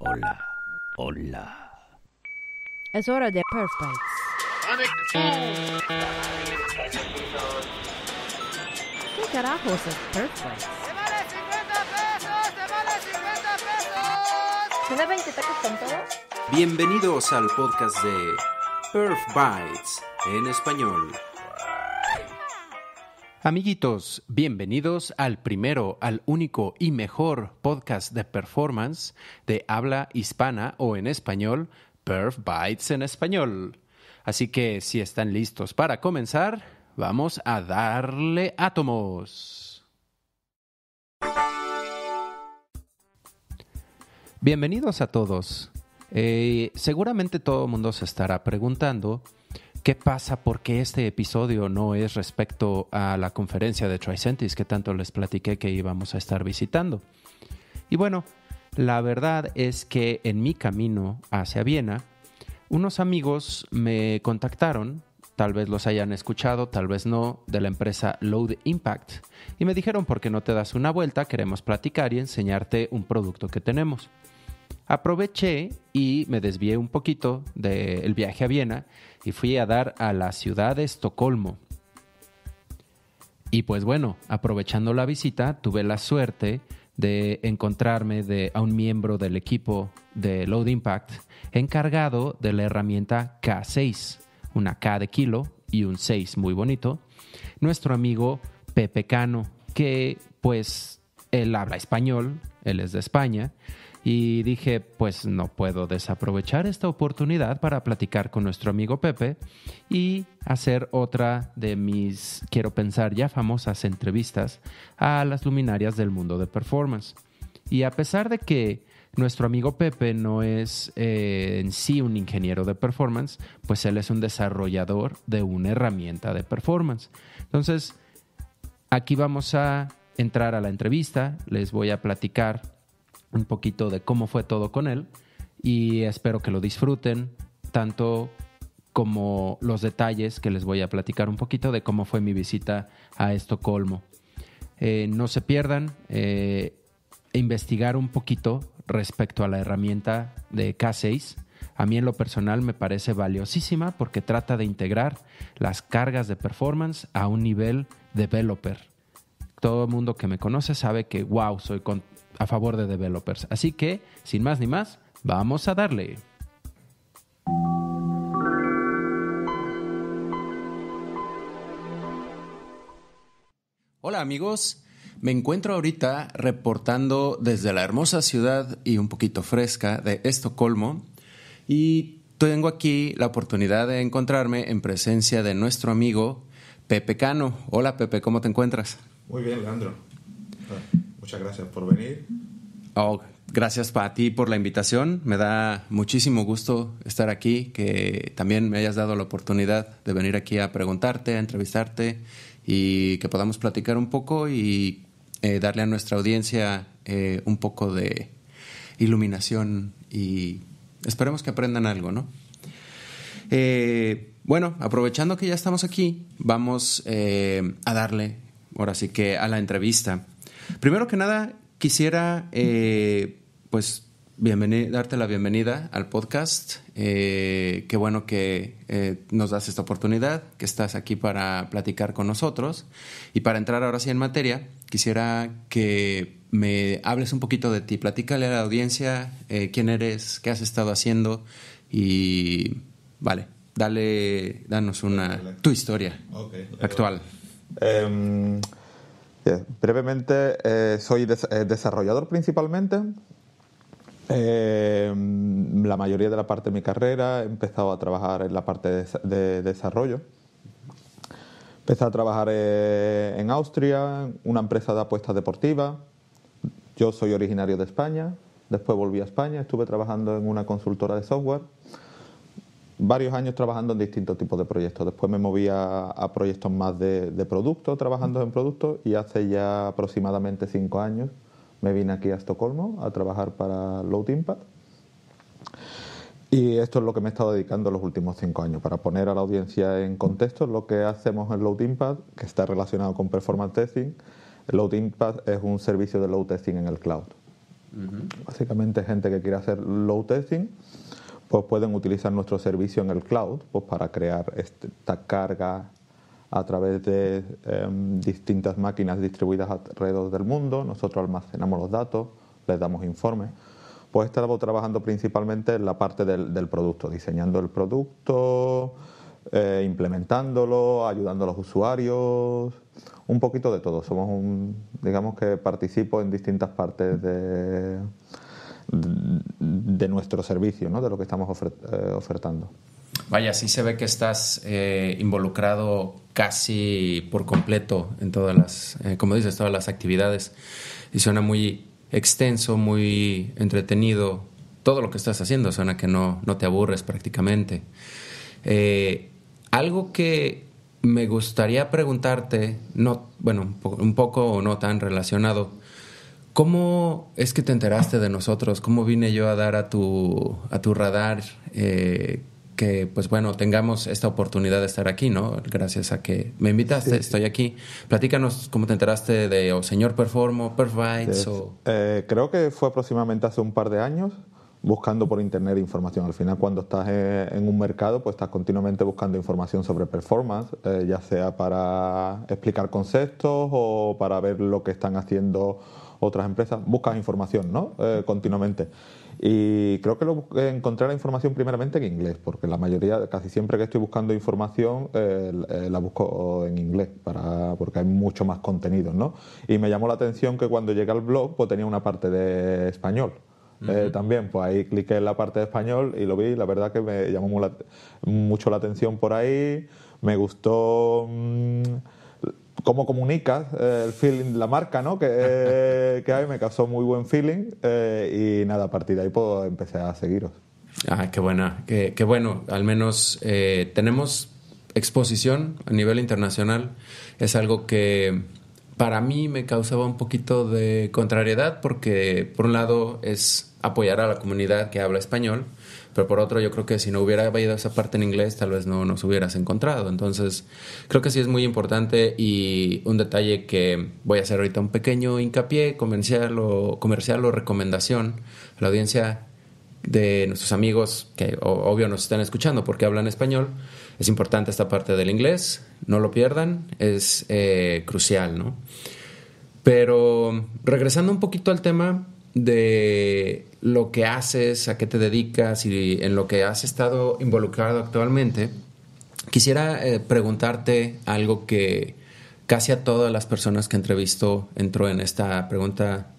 Hola, hola. Es hora de Bites. ¿Qué carajos es Perfect? ¡Se vale 50 pesos! ¡Se vale 50 pesos! ¿Se da 20 tacos con todo? Bienvenidos al podcast de Perf Bites en español. Amiguitos, bienvenidos al primero, al único y mejor podcast de performance de habla hispana o en español, Perf Bites en español. Así que si están listos para comenzar, vamos a darle átomos. Bienvenidos a todos. Eh, seguramente todo el mundo se estará preguntando qué pasa, ¿Por qué este episodio no es respecto a la conferencia de Tricentis que tanto les platiqué que íbamos a estar visitando. Y bueno, la verdad es que en mi camino hacia Viena, unos amigos me contactaron, tal vez los hayan escuchado, tal vez no, de la empresa Load Impact, y me dijeron, ¿por qué no te das una vuelta? Queremos platicar y enseñarte un producto que tenemos. Aproveché y me desvié un poquito del viaje a Viena y fui a dar a la ciudad de Estocolmo. Y pues bueno, aprovechando la visita, tuve la suerte de encontrarme de, a un miembro del equipo de Load Impact encargado de la herramienta K6, una K de kilo y un 6 muy bonito, nuestro amigo Pepe Cano, que pues él habla español, él es de España, y dije, pues no puedo desaprovechar esta oportunidad para platicar con nuestro amigo Pepe y hacer otra de mis, quiero pensar, ya famosas entrevistas a las luminarias del mundo de performance. Y a pesar de que nuestro amigo Pepe no es eh, en sí un ingeniero de performance, pues él es un desarrollador de una herramienta de performance. Entonces, aquí vamos a entrar a la entrevista, les voy a platicar un poquito de cómo fue todo con él y espero que lo disfruten tanto como los detalles que les voy a platicar un poquito de cómo fue mi visita a Estocolmo. Eh, no se pierdan eh, e investigar un poquito respecto a la herramienta de K6. A mí en lo personal me parece valiosísima porque trata de integrar las cargas de performance a un nivel developer. Todo el mundo que me conoce sabe que, wow, soy, con, a favor de developers. Así que, sin más ni más, vamos a darle. Hola amigos, me encuentro ahorita reportando desde la hermosa ciudad y un poquito fresca de Estocolmo y tengo aquí la oportunidad de encontrarme en presencia de nuestro amigo Pepe Cano. Hola Pepe, ¿cómo te encuentras? Muy bien, Leandro. Muchas gracias por venir. Oh, gracias a ti por la invitación. Me da muchísimo gusto estar aquí, que también me hayas dado la oportunidad de venir aquí a preguntarte, a entrevistarte y que podamos platicar un poco y eh, darle a nuestra audiencia eh, un poco de iluminación y esperemos que aprendan algo, ¿no? Eh, bueno, aprovechando que ya estamos aquí, vamos a darle ahora sí que a la entrevista. Primero que nada, quisiera, eh, pues, darte la bienvenida al podcast. Eh, qué bueno que eh, nos das esta oportunidad, que estás aquí para platicar con nosotros. Y para entrar ahora sí en materia, quisiera que me hables un poquito de ti. Platícale a la audiencia quién eres, qué has estado haciendo y, vale, dale, danos una, tu historia actual. Em, Brevemente, eh, soy eh, desarrollador principalmente. Eh, la mayoría de la parte de mi carrera he empezado a trabajar en la parte de, desarrollo. Empecé a trabajar en Austria, una empresa de apuestas deportivas. Yo soy originario de España. Después volví a España, estuve trabajando en una consultora de software varios años trabajando en distintos tipos de proyectos. Después me moví a, proyectos más de, productos... producto, trabajando en productos, y hace ya aproximadamente cinco años me vine aquí a Estocolmo a trabajar para Load Impact. Y esto es lo que me he estado dedicando los últimos cinco años. Para poner a la audiencia en contexto, lo que hacemos en Load Impact, que está relacionado con Performance Testing, Load Impact es un servicio de load testing en el cloud. Básicamente gente que quiere hacer load testing pues pueden utilizar nuestro servicio en el cloud pues para crear esta carga a través de em, distintas máquinas distribuidas alrededor del mundo. Nosotros almacenamos los datos, les damos informes. Pues estamos trabajando principalmente en la parte del, producto, diseñando el producto, eh, implementándolo, ayudando a los usuarios, un poquito de todo. Somos un, digamos que participo en distintas partes de de nuestro servicio, ¿no? de lo que estamos eh, ofertando. Vaya, sí se ve que estás eh, involucrado casi por completo en todas las, eh, como dices, todas las actividades. Y suena muy extenso, muy entretenido. Todo lo que estás haciendo suena que no, no te aburres prácticamente. algo que me gustaría preguntarte, no, bueno, un poco o no tan relacionado, ¿Cómo es que te enteraste de nosotros? ¿Cómo vine yo a dar a tu, a tu radar eh, que, pues bueno, tengamos esta oportunidad de estar aquí, ¿no? Gracias a que me invitaste, estoy aquí. Platícanos cómo te enteraste de o Señor Performo, Perfites eh, creo que fue aproximadamente hace un par de años buscando por internet información. Al final, cuando estás eh, en un mercado, pues estás continuamente buscando información sobre performance, ya sea para explicar conceptos o para ver lo que están haciendo otras empresas, buscan información ¿no? Eh, continuamente. Y creo que lo, encontré la información primeramente en inglés, porque la mayoría, casi siempre que estoy buscando información, eh, eh, la busco en inglés, para, porque hay mucho más contenido. ¿no? Y me llamó la atención que cuando llegué al blog, pues tenía una parte de español. también, pues ahí cliqué en la parte de español y lo vi, la verdad que me llamó mucho la atención por ahí, me gustó... Mm, cómo comunicas eh, el feeling, la marca, ¿no? Eh, que, hay, me causó muy buen feeling eh, y nada, a partir de ahí puedo empecé a seguiros. Ah, qué buena, qué bueno. Al menos tenemos exposición a nivel internacional. Es algo que para mí me causaba un poquito de contrariedad porque, por un lado, es apoyar a la comunidad que habla español, pero por otro, yo creo que si no hubiera habido esa parte en inglés, tal vez no nos hubieras encontrado. Entonces, creo que sí es muy importante y un detalle que voy a hacer ahorita un pequeño hincapié comercial o, comercial o recomendación a la audiencia de nuestros amigos que obvio nos están escuchando porque hablan español. Es importante esta parte del inglés, no lo pierdan, es eh, crucial, ¿no? Pero regresando un poquito al tema de lo que haces, a qué te dedicas y en lo que has estado involucrado actualmente, quisiera eh, preguntarte algo que casi a todas las personas que entrevistó entró en esta pregunta,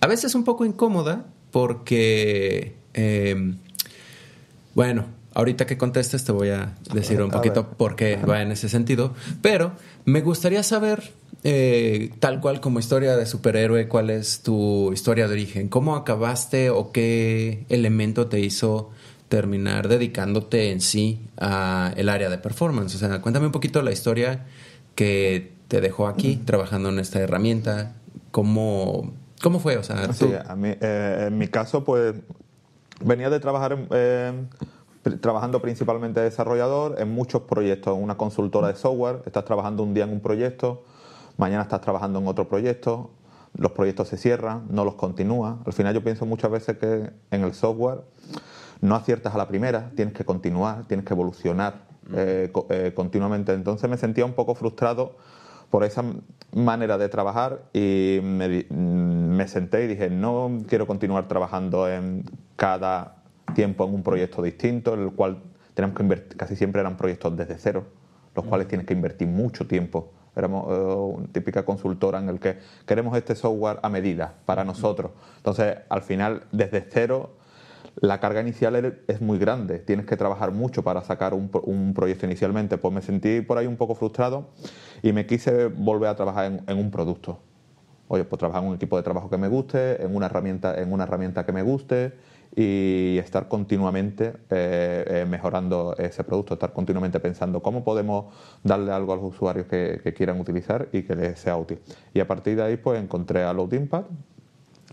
a veces un poco incómoda, porque, em, bueno, ahorita que contestes te voy a decir un poquito por qué va en ese sentido, pero me gustaría saber eh, tal cual como historia de superhéroe, ¿cuál es tu historia de origen? ¿Cómo acabaste o qué elemento te hizo terminar dedicándote en sí a el área de performance? O sea, cuéntame un poquito la historia que te dejó aquí trabajando en esta herramienta. ¿Cómo, fue? O sea, eh, en mi caso, pues venía de trabajar trabajando principalmente de desarrollador en muchos proyectos, una consultora de software, estás trabajando un día en un proyecto, mañana estás trabajando en otro proyecto, los proyectos se cierran, no los continúas. Al final yo pienso muchas veces que en el software no aciertas a la primera, tienes que continuar, tienes que evolucionar eh, eh, continuamente. Entonces me sentía un poco frustrado por esa manera de trabajar y mm, me, senté y dije, no quiero continuar trabajando en cada tiempo en un proyecto distinto, en el cual tenemos que casi siempre eran proyectos desde cero, los cuales tienes que invertir mucho tiempo éramos eh, una típica consultora en el que queremos este software a medida para nosotros. Entonces, al final, desde cero, la carga inicial er, es muy grande. Tienes que trabajar mucho para sacar un, proyecto inicialmente. Pues me sentí por ahí un poco frustrado y me quise volver a trabajar en, un producto. Oye, pues trabajar en un equipo de trabajo que me guste, en una herramienta, en una herramienta que me guste y estar continuamente eh, eh, mejorando ese producto, estar continuamente pensando cómo podemos darle algo a los usuarios que, quieran utilizar y que les sea útil. Y a partir de ahí pues encontré a Load Impact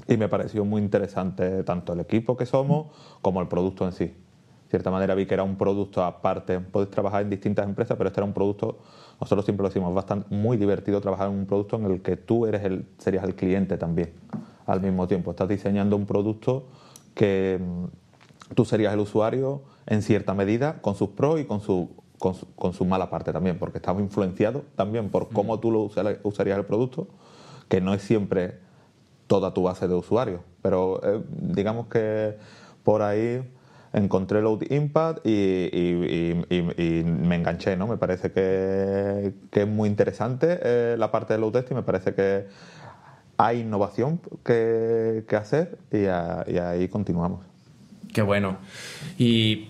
y me pareció muy interesante tanto el equipo que somos como el producto en sí. De cierta manera vi que era un producto aparte, puedes trabajar en distintas empresas, pero este era un producto, nosotros siempre lo decimos, bastante muy divertido trabajar en un producto en el que tú eres el, serías el cliente también al mismo tiempo. Estás diseñando un producto que mm, tú serías el usuario en cierta medida con sus pros y con su, con su, con su mala parte también, porque estamos influenciados también por cómo tú lo usarías el producto, que no es siempre toda tu base de usuarios, pero eh, digamos que por ahí encontré Load Impact y, me enganché, ¿no? Me parece que, es muy interesante eh, la parte de Load Test y me parece que hay innovación que, hacer y, ahí continuamos. Qué bueno. Y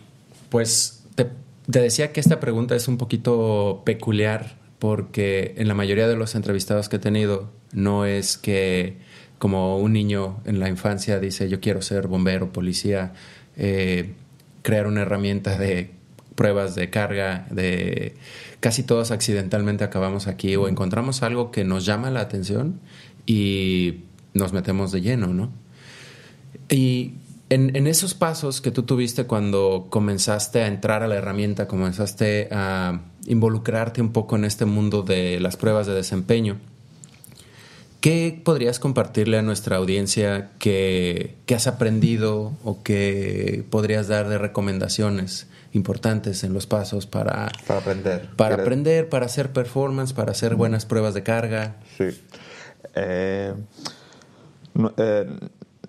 pues te, decía que esta pregunta es un poquito peculiar porque en la mayoría de los entrevistados que he tenido no es que como un niño en la infancia dice yo quiero ser bombero, policía, eh, crear una herramienta de pruebas de carga, de casi todos accidentalmente acabamos aquí o encontramos algo que nos llama la atención y nos metemos de lleno, ¿no? Y en, esos pasos que tú tuviste cuando comenzaste a entrar a la herramienta, comenzaste a involucrarte un poco en este mundo de las pruebas de desempeño, ¿qué podrías compartirle a nuestra audiencia que, has aprendido o que podrías dar de recomendaciones importantes en los pasos para, para aprender? Para aprender, para hacer performance, para hacer buenas pruebas de carga. Sí. Eh, eh,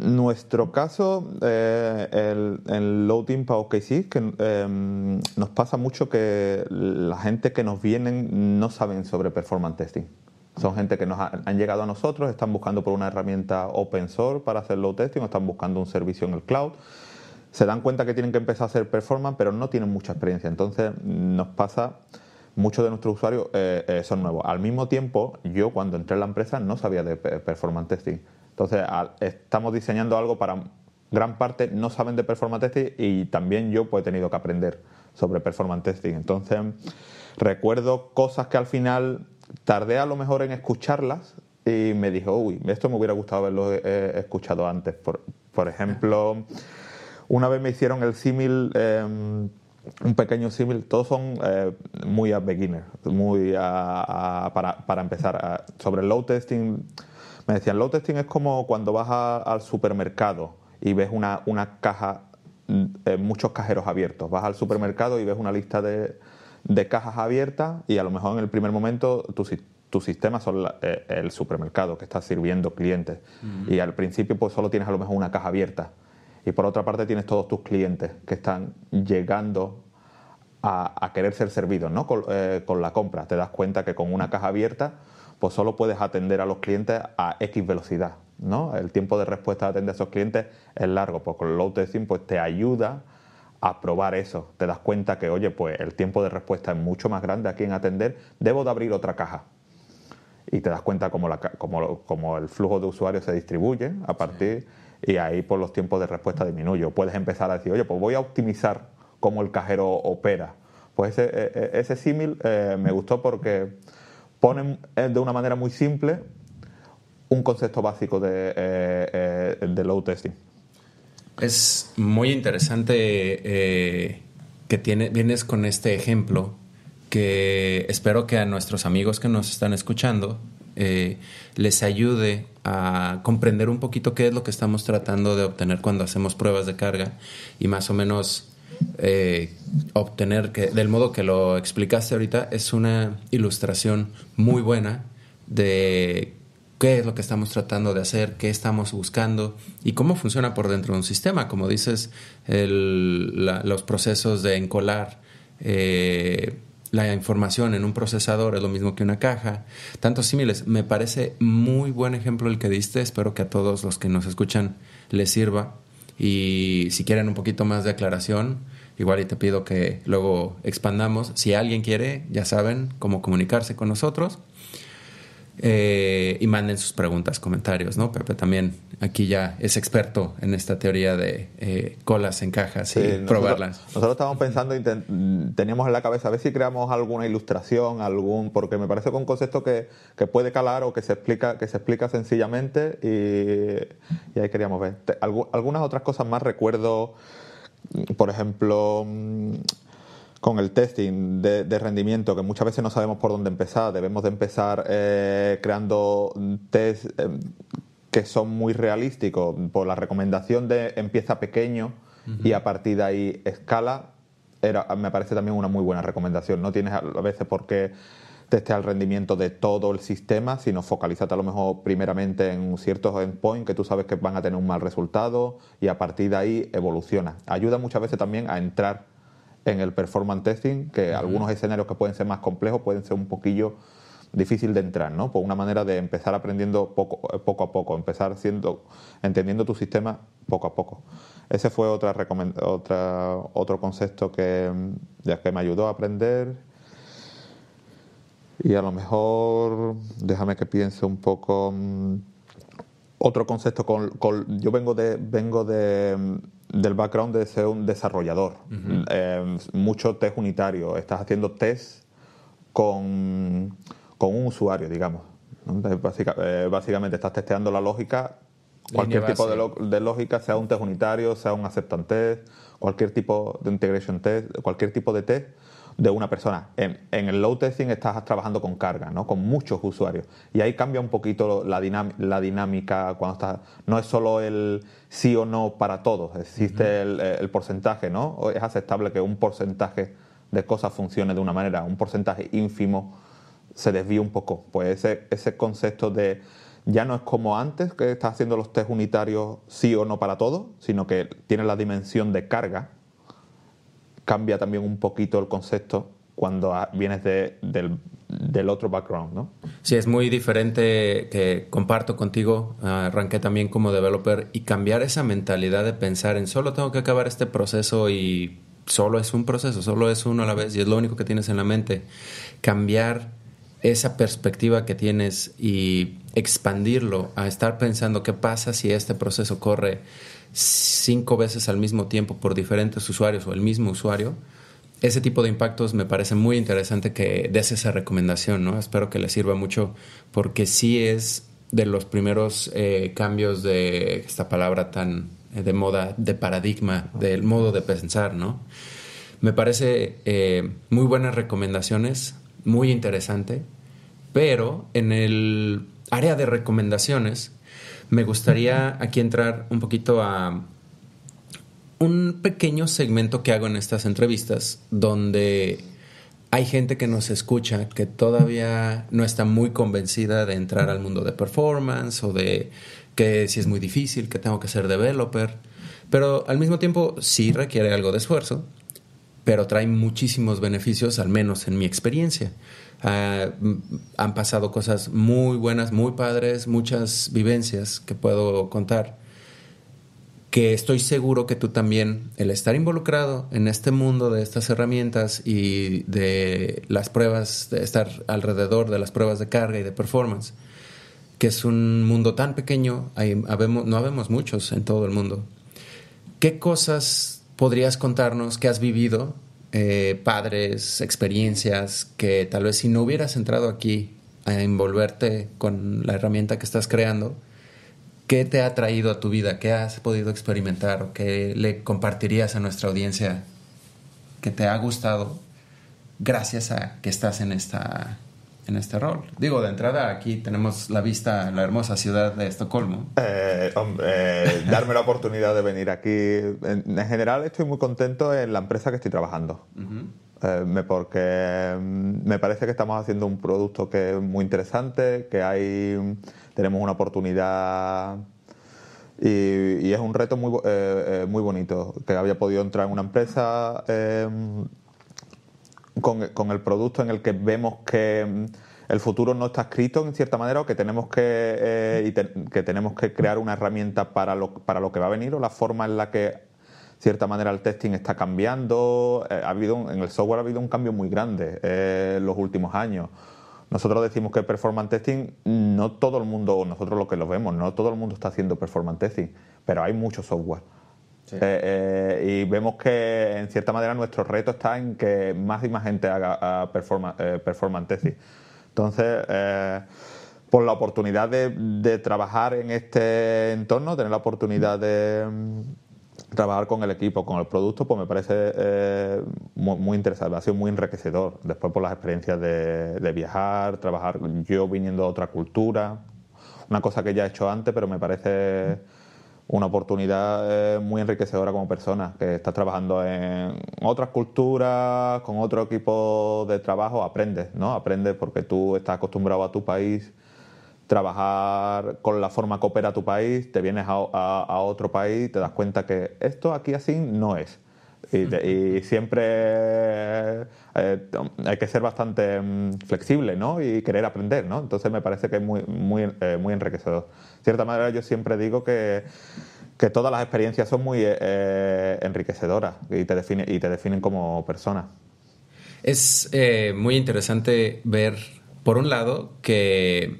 nuestro caso, eh, el, loading para OKC, que em, nos pasa mucho que la gente que nos vienen no saben sobre performance testing. Son gente que nos han llegado a nosotros, están buscando por una herramienta open source para hacer load testing o están buscando un servicio en el cloud. Se dan cuenta que tienen que empezar a hacer performance, pero no tienen mucha experiencia. Entonces nos pasa muchos de nuestros usuarios eh, eh, son nuevos. Al mismo tiempo, yo cuando entré en la empresa no sabía de performance testing. Entonces, estamos diseñando algo para gran parte no saben de performance testing y también yo pues, he tenido que aprender sobre performance testing. Entonces, recuerdo cosas que al final tardé a lo mejor en escucharlas y me dijo, uy, esto me hubiera gustado haberlo eh, escuchado antes. Por, por, ejemplo, una vez me hicieron el símil em, un pequeño símil, todos son eh, muy a beginner, muy para, para, empezar. sobre el load testing, me decían, low testing es como cuando vas al supermercado y ves una, caja, eh, muchos cajeros abiertos. Vas al supermercado y ves una lista de, cajas abiertas y a lo mejor en el primer momento tu, tu sistema son eh, el supermercado que está sirviendo clientes y al principio pues solo tienes a lo mejor una caja abierta y por otra parte tienes todos tus clientes que están llegando a, querer ser servidos ¿no? Eh, con, la compra. Te das cuenta que con una caja abierta pues solo puedes atender a los clientes a X velocidad. ¿no? El tiempo de respuesta de atender a esos clientes es largo. Pues con el load testing pues te ayuda a probar eso. Te das cuenta que, oye, pues el tiempo de respuesta es mucho más grande aquí en atender. Debo de abrir otra caja y te das cuenta cómo, la, el flujo de usuarios se distribuye a partir y ahí por pues, los tiempos de respuesta disminuyo Puedes empezar a decir, oye, pues voy a optimizar cómo el cajero opera. Pues ese, e, e, ese símil eh, me gustó porque ponen eh, de una manera muy simple un concepto básico de, eh, eh de load testing. Es muy interesante que tiene, vienes con este ejemplo que espero que a nuestros amigos que nos están escuchando eh, les ayude a comprender un poquito qué es lo que estamos tratando de obtener cuando hacemos pruebas de carga y más o menos eh, obtener que, del modo que lo explicaste ahorita, es una ilustración muy buena de qué es lo que estamos tratando de hacer, qué estamos buscando y cómo funciona por dentro de un sistema. Como dices, los procesos de encolar, eh, la información en un procesador es lo mismo que una caja, tantos símiles. Me parece muy buen ejemplo el que diste, espero que a todos los que nos escuchan les sirva y si quieren un poquito más de aclaración, igual y te pido que luego expandamos. Si alguien quiere, ya saben cómo comunicarse con nosotros. Eh, y manden sus preguntas, comentarios, ¿no? Pepe también aquí ya es experto en esta teoría de eh, colas en cajas y probarlas. Nosotros estábamos pensando, teníamos en la cabeza a ver si creamos alguna ilustración, algún, porque me parece que un concepto que, puede calar o que se explica, que se explica sencillamente y, y ahí queríamos ver. algunas otras cosas más recuerdo, por ejemplo, mm, con el testing de, rendimiento, que muchas veces no sabemos por dónde empezar, debemos de empezar eh, creando test eh, que son muy realísticos, por la recomendación de empieza pequeño y a partir de ahí escala, me parece también una muy buena recomendación. No tienes a veces por qué testear el rendimiento de todo el sistema, sino focalízate a lo mejor primeramente en ciertos endpoints que tú sabes que van a tener un mal resultado y a partir de ahí evoluciona. Ayuda muchas veces también a entrar en el performance testing, que algunos escenarios que pueden ser más complejos pueden ser un poquillo difícil de entrar, ¿no? Por pues una manera de empezar aprendiendo poco, eh, poco a poco, empezar siendo, entendiendo tu sistema poco a poco. Ese fue otra, otra otro concepto que, que me ayudó a aprender. Y a lo mejor, déjame que piense un poco. Mm, otro concepto con yo vengo de vengo de del background de ser un desarrollador, em, mucho test unitario, estás haciendo test con, con un usuario, digamos. Eh, básicamente estás testeando la lógica, cualquier tipo de, de, lógica, sea un test unitario, sea un acceptance test, cualquier tipo de integration test, cualquier tipo de test de una persona. En, el load testing estás trabajando con carga, ¿no? con muchos usuarios. Y ahí cambia un poquito la, dinámica cuando No es solo el sí o no para todos, existe el, porcentaje, ¿no? Es aceptable que un porcentaje de cosas funcione de una manera, un porcentaje ínfimo se desvíe un poco. Pues ese, ese concepto de ya no es como antes, que estás haciendo los test unitarios sí o no para todos, sino que tiene la dimensión de carga cambia también un poquito el concepto cuando vienes del, otro background, ¿no? Sí, es muy diferente que comparto contigo, ah, arranqué también como developer y cambiar esa mentalidad de pensar en solo tengo que acabar este proceso y solo es un proceso, solo es uno a la vez y es lo único que tienes en la mente. Cambiar esa perspectiva que tienes y expandirlo a estar pensando qué pasa si este proceso corre cinco veces al mismo tiempo por diferentes usuarios o el mismo usuario, ese tipo de impactos me parece muy interesante que des esa recomendación, ¿no? Espero que le sirva mucho porque sí es de los primeros eh, cambios de esta palabra tan eh, de moda, de paradigma, del modo de pensar, ¿no? Me parece eh, muy buenas recomendaciones, muy interesante, pero en el área de recomendaciones me gustaría aquí entrar un poquito a un pequeño segmento que hago en estas entrevistas donde hay gente que nos escucha que todavía no está muy convencida de entrar al mundo de performance o de que si es muy difícil, que tengo que ser developer, pero al mismo tiempo sí requiere algo de esfuerzo, pero trae muchísimos beneficios, al menos en mi experiencia. Ah, han pasado cosas muy buenas, muy padres, muchas vivencias que puedo contar, que estoy seguro que tú también, el estar involucrado en este mundo de estas herramientas y de las pruebas, de estar alrededor de las pruebas de carga y de performance, que es un mundo tan pequeño, no habemos muchos en todo el mundo. ¿Qué cosas podrías contarnos que has vivido eh, padres, experiencias que tal vez si no hubieras entrado aquí a envolverte con la herramienta que estás creando, ¿qué te ha traído a tu vida? ¿Qué has podido experimentar qué le compartirías a nuestra audiencia que te ha gustado gracias a que estás en esta en este rol. Digo, de entrada, aquí tenemos la vista en la hermosa ciudad de Estocolmo. Eh, eh darme la oportunidad de venir aquí. En, general, estoy muy contento en la empresa que estoy trabajando. Eh, porque mm, me parece que estamos haciendo un producto que es muy interesante, que hay, mm, tenemos una oportunidad y, es un reto muy, eh, muy bonito, que había podido entrar en una empresa con, el producto en el que vemos que mm, el futuro no está escrito en cierta manera o que tenemos que, eh, que, tenemos que crear una herramienta para lo, para lo que va a venir o la forma en la que cierta manera el testing está cambiando. Eh, ha habido en el software ha habido un cambio muy grande en eh, los últimos años. Nosotros decimos que performance testing, no todo el mundo, nosotros lo que lo vemos, no todo el mundo está haciendo performance testing, pero hay mucho software. Eh, eh, y vemos que en cierta manera nuestro reto está en que más y más gente haga ah, eh, performance Entonces, por la oportunidad de, trabajar en este entorno, tener la oportunidad de mm, trabajar con el equipo, con el producto, pues me parece muy, interesante, ha sido muy enriquecedor. Después por las experiencias de, viajar, trabajar yo viniendo a otra cultura, una cosa que ya he hecho antes, pero me parece una oportunidad eh, muy enriquecedora como persona, que estás trabajando en otras culturas, con otro equipo de trabajo, aprendes, ¿no? Aprendes porque tú estás acostumbrado a tu país, trabajar con la forma que opera tu país, te vienes a, a otro país, te das cuenta que esto aquí así no es. Y, siempre eh, hay que ser bastante mm, flexible ¿no? y querer aprender. ¿no? Entonces me parece que es muy, muy, eh, muy enriquecedor. De cierta manera yo siempre digo que, todas las experiencias son muy eh, enriquecedoras y te, define, y te definen como persona. Es muy interesante ver, por un lado, que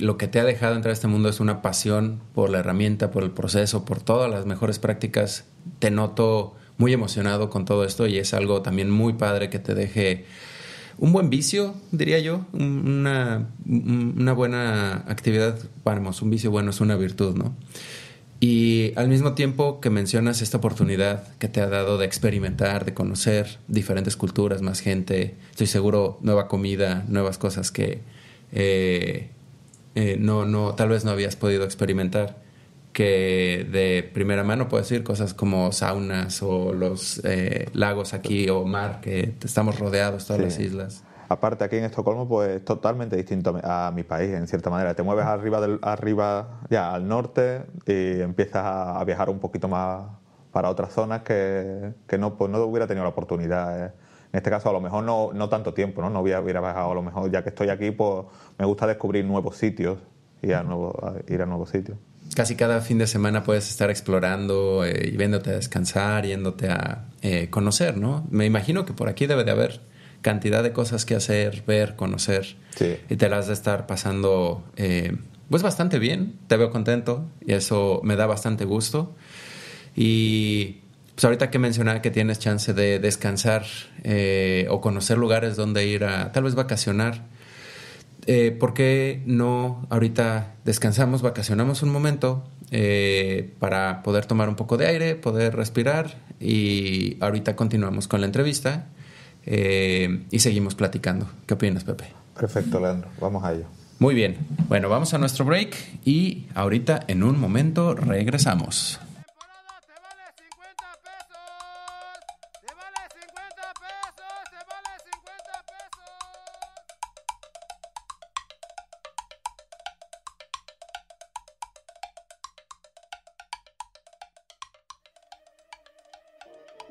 lo que te ha dejado entrar a este mundo es una pasión por la herramienta, por el proceso, por todas las mejores prácticas. Te noto muy emocionado con todo esto y es algo también muy padre que te deje un buen vicio, diría yo, una, buena actividad, vamos, un vicio bueno es una virtud, ¿no? Y al mismo tiempo que mencionas esta oportunidad que te ha dado de experimentar, de conocer diferentes culturas, más gente, estoy seguro, nueva comida, nuevas cosas que eh, eh, no, no, tal vez no habías podido experimentar que de primera mano puedo decir cosas como saunas o los eh, lagos aquí o mar, que estamos rodeados todas las islas. Aparte aquí en Estocolmo pues totalmente distinto a mi país en cierta manera. Te mueves arriba arriba ya al norte y empiezas a, viajar un poquito más para otras zonas que, no, pues, no hubiera tenido la oportunidad. ¿eh? En este caso, a lo mejor no, tanto tiempo, ¿no? No hubiera, hubiera a lo mejor ya que estoy aquí, pues me gusta descubrir nuevos sitios y ir a nuevos sitios casi cada fin de semana puedes estar explorando, eh, y viéndote a descansar, yéndote a eh, conocer, ¿no? Me imagino que por aquí debe de haber cantidad de cosas que hacer, ver, conocer. Sí. Y te las de estar pasando, eh, pues bastante bien. Te veo contento y eso me da bastante gusto. Y pues ahorita que mencionar que tienes chance de descansar o conocer lugares donde ir a tal vez vacacionar eh, ¿por qué no ahorita descansamos, vacacionamos un momento eh, para poder tomar un poco de aire, poder respirar y ahorita continuamos con la entrevista eh, y seguimos platicando? ¿Qué opinas, Pepe? Perfecto, Leandro. Vamos a ello. Muy bien. Bueno, vamos a nuestro break y ahorita en un momento regresamos.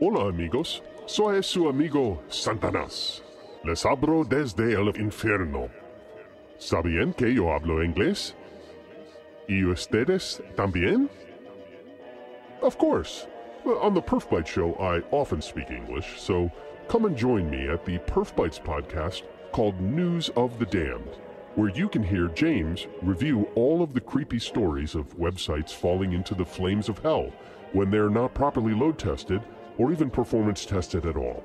Hola amigos, soy su amigo Santanás. Les hablo desde el infierno. ¿Sabían que yo hablo inglés? ¿Y ustedes también? Of course. On the Perf Bites show, I often speak English, so come and join me at the Perf Bites podcast called News of the Damned, where you can hear James review all of the creepy stories of websites falling into the flames of hell when they're not properly load tested or even performance tested at all.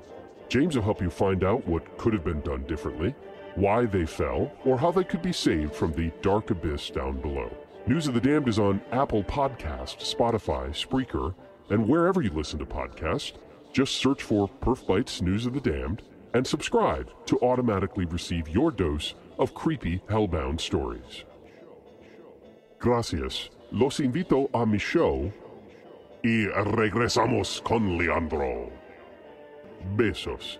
James will help you find out what could have been done differently, why they fell, or how they could be saved from the dark abyss down below. News of the Damned is on Apple Podcasts, Spotify, Spreaker, and wherever you listen to podcasts. Just search for Perf Bites News of the Damned and subscribe to automatically receive your dose of creepy hellbound stories. Gracias. Los invito a mi show y regresamos con Leandro. Besos.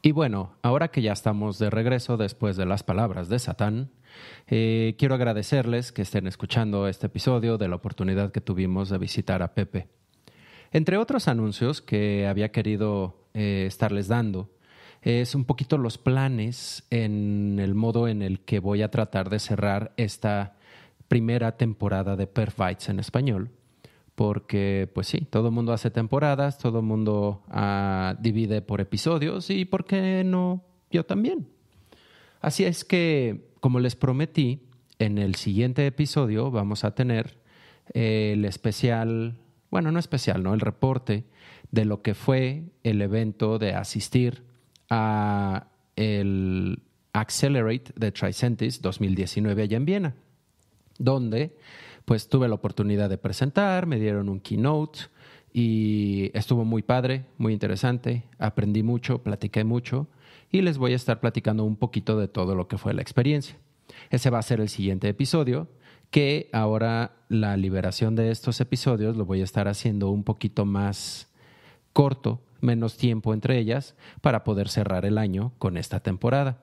Y bueno, ahora que ya estamos de regreso después de las palabras de Satán, eh, quiero agradecerles que estén escuchando este episodio de la oportunidad que tuvimos de visitar a Pepe. Entre otros anuncios que había querido eh, estarles dando es un poquito los planes en el modo en el que voy a tratar de cerrar esta primera temporada de Perfights en español. Porque, pues sí, todo el mundo hace temporadas, todo el mundo ah, divide por episodios y ¿por qué no yo también? Así es que, como les prometí, en el siguiente episodio vamos a tener el especial, bueno, no especial, ¿no? El reporte de lo que fue el evento de asistir a el Accelerate de Tricentis 2019 allá en Viena, donde pues tuve la oportunidad de presentar, me dieron un keynote y estuvo muy padre, muy interesante, aprendí mucho, platiqué mucho y les voy a estar platicando un poquito de todo lo que fue la experiencia. Ese va a ser el siguiente episodio, que ahora la liberación de estos episodios lo voy a estar haciendo un poquito más corto, menos tiempo entre ellas, para poder cerrar el año con esta temporada.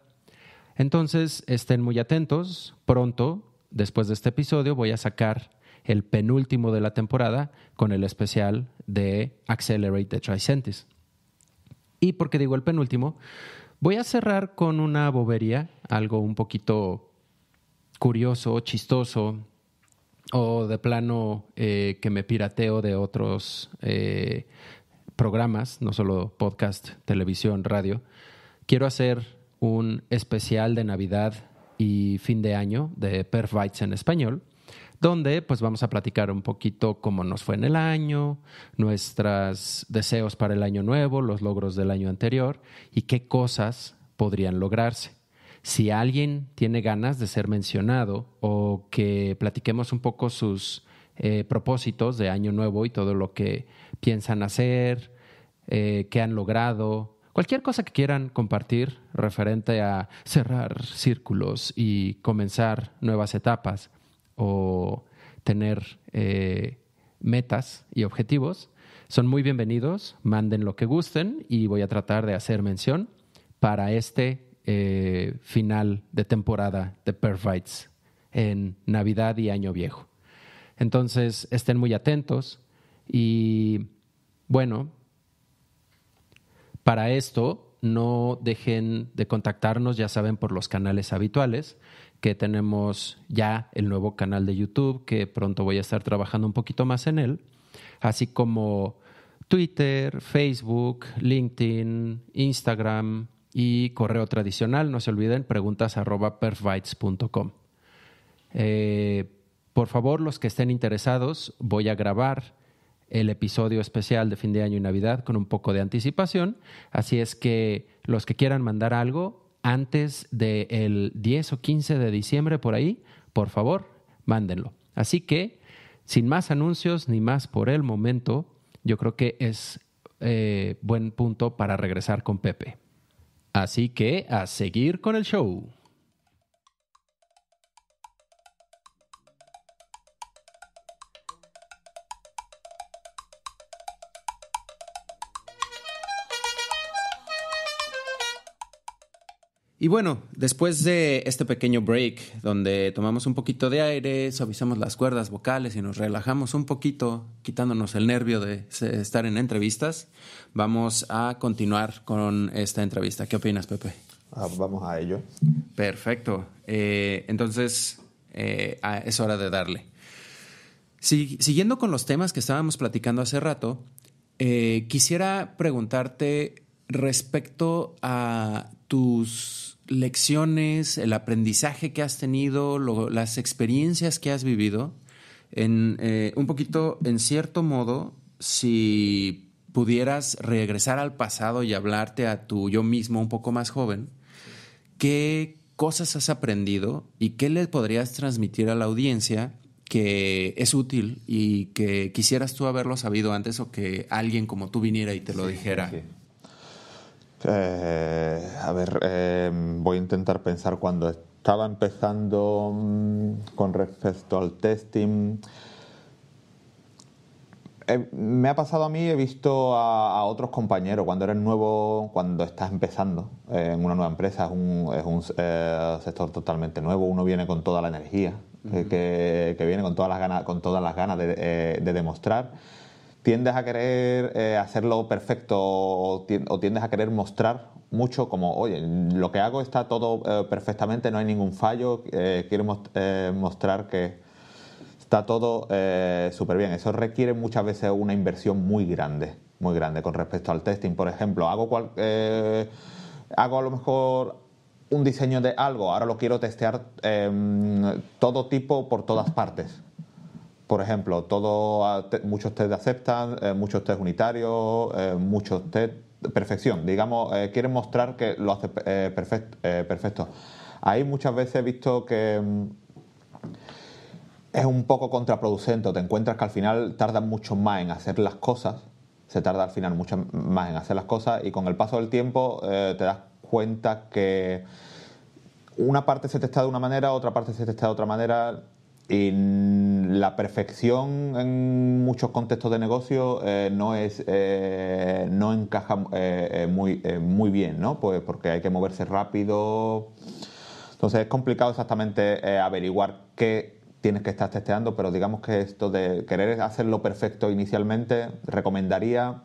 Entonces, estén muy atentos, pronto, después de este episodio, voy a sacar el penúltimo de la temporada con el especial de Accelerate the Tricentis. Y porque digo el penúltimo, voy a cerrar con una bobería, algo un poquito curioso, chistoso, o de plano eh, que me pirateo de otros eh, programas, no solo podcast, televisión, radio. Quiero hacer un especial de Navidad y fin de año de Bites en español, donde pues vamos a platicar un poquito cómo nos fue en el año, nuestros deseos para el año nuevo, los logros del año anterior y qué cosas podrían lograrse. Si alguien tiene ganas de ser mencionado o que platiquemos un poco sus eh, propósitos de Año Nuevo y todo lo que piensan hacer, eh, que han logrado, cualquier cosa que quieran compartir referente a cerrar círculos y comenzar nuevas etapas o tener eh, metas y objetivos, son muy bienvenidos, manden lo que gusten y voy a tratar de hacer mención para este final de temporada de Perfites en Navidad y Año Viejo. Entonces, estén muy atentos y bueno, para esto no dejen de contactarnos, ya saben, por los canales habituales, que tenemos ya el nuevo canal de YouTube, que pronto voy a estar trabajando un poquito más en él, así como Twitter, Facebook, LinkedIn, Instagram y correo tradicional. No se olviden, preguntas arroba por favor, los que estén interesados, voy a grabar el episodio especial de fin de año y Navidad con un poco de anticipación. Así es que los que quieran mandar algo antes del 10 o 15 de diciembre por ahí, por favor, mándenlo. Así que, sin más anuncios ni más por el momento, yo creo que es eh, buen punto para regresar con Pepe. Así que a seguir con el show. Y bueno, después de este pequeño break donde tomamos un poquito de aire, suavizamos las cuerdas vocales y nos relajamos un poquito, quitándonos el nervio de estar en entrevistas, vamos a continuar con esta entrevista. ¿Qué opinas, Pepe? Ah, vamos a ello. Perfecto. Eh, entonces, eh, es hora de darle. siguiendo con los temas que estábamos platicando hace rato, eh, quisiera preguntarte respecto a tus lecciones, el aprendizaje que has tenido, las experiencias que has vivido, en eh, un poquito, en cierto modo, si pudieras regresar al pasado y hablarte a tu yo mismo un poco más joven, ¿qué cosas has aprendido y qué le podrías transmitir a la audiencia que es útil y que quisieras tú haberlo sabido antes o que alguien como tú viniera y te lo dijera? Eh, a ver, em, voy a intentar pensar cuando estaba empezando mm, con respecto al testing. Eh, me ha pasado a mí, he visto a, otros compañeros cuando eres nuevo, cuando estás empezando eh, en una nueva empresa, es un, sector totalmente nuevo, uno viene con toda la energía, que, viene con todas las ganas, con todas las ganas de demostrar tiendes a querer eh, hacerlo perfecto o tiendes a querer mostrar mucho como, oye, lo que hago está todo eh, perfectamente, no hay ningún fallo, eh, quiero mostrar que está todo súper bien. Eso requiere muchas veces una inversión muy grande, muy grande con respecto al testing. Por ejemplo, hago, hago a lo mejor un diseño de algo, ahora lo quiero testear em, todo tipo por todas partes por ejemplo, todo, ah, muchos test aceptan, eh, muchos test unitarios, eh, muchos test perfección. Digamos, eh, quieren mostrar que lo hace perfecto. Ahí muchas veces he visto que mm, es un poco contraproducente. Te encuentras que al final tardan mucho más en hacer las cosas. Se tarda al final mucho más en hacer las cosas y con el paso del tiempo te das cuenta que una parte se testa de una manera, otra parte se testa de otra manera y la perfección en muchos contextos de negocio eh, no es eh, no encaja eh, muy, muy bien, ¿no? Pues porque hay que moverse rápido. Entonces es complicado exactamente averiguar qué tienes que estar testeando, pero digamos que esto de querer hacerlo perfecto inicialmente, recomendaría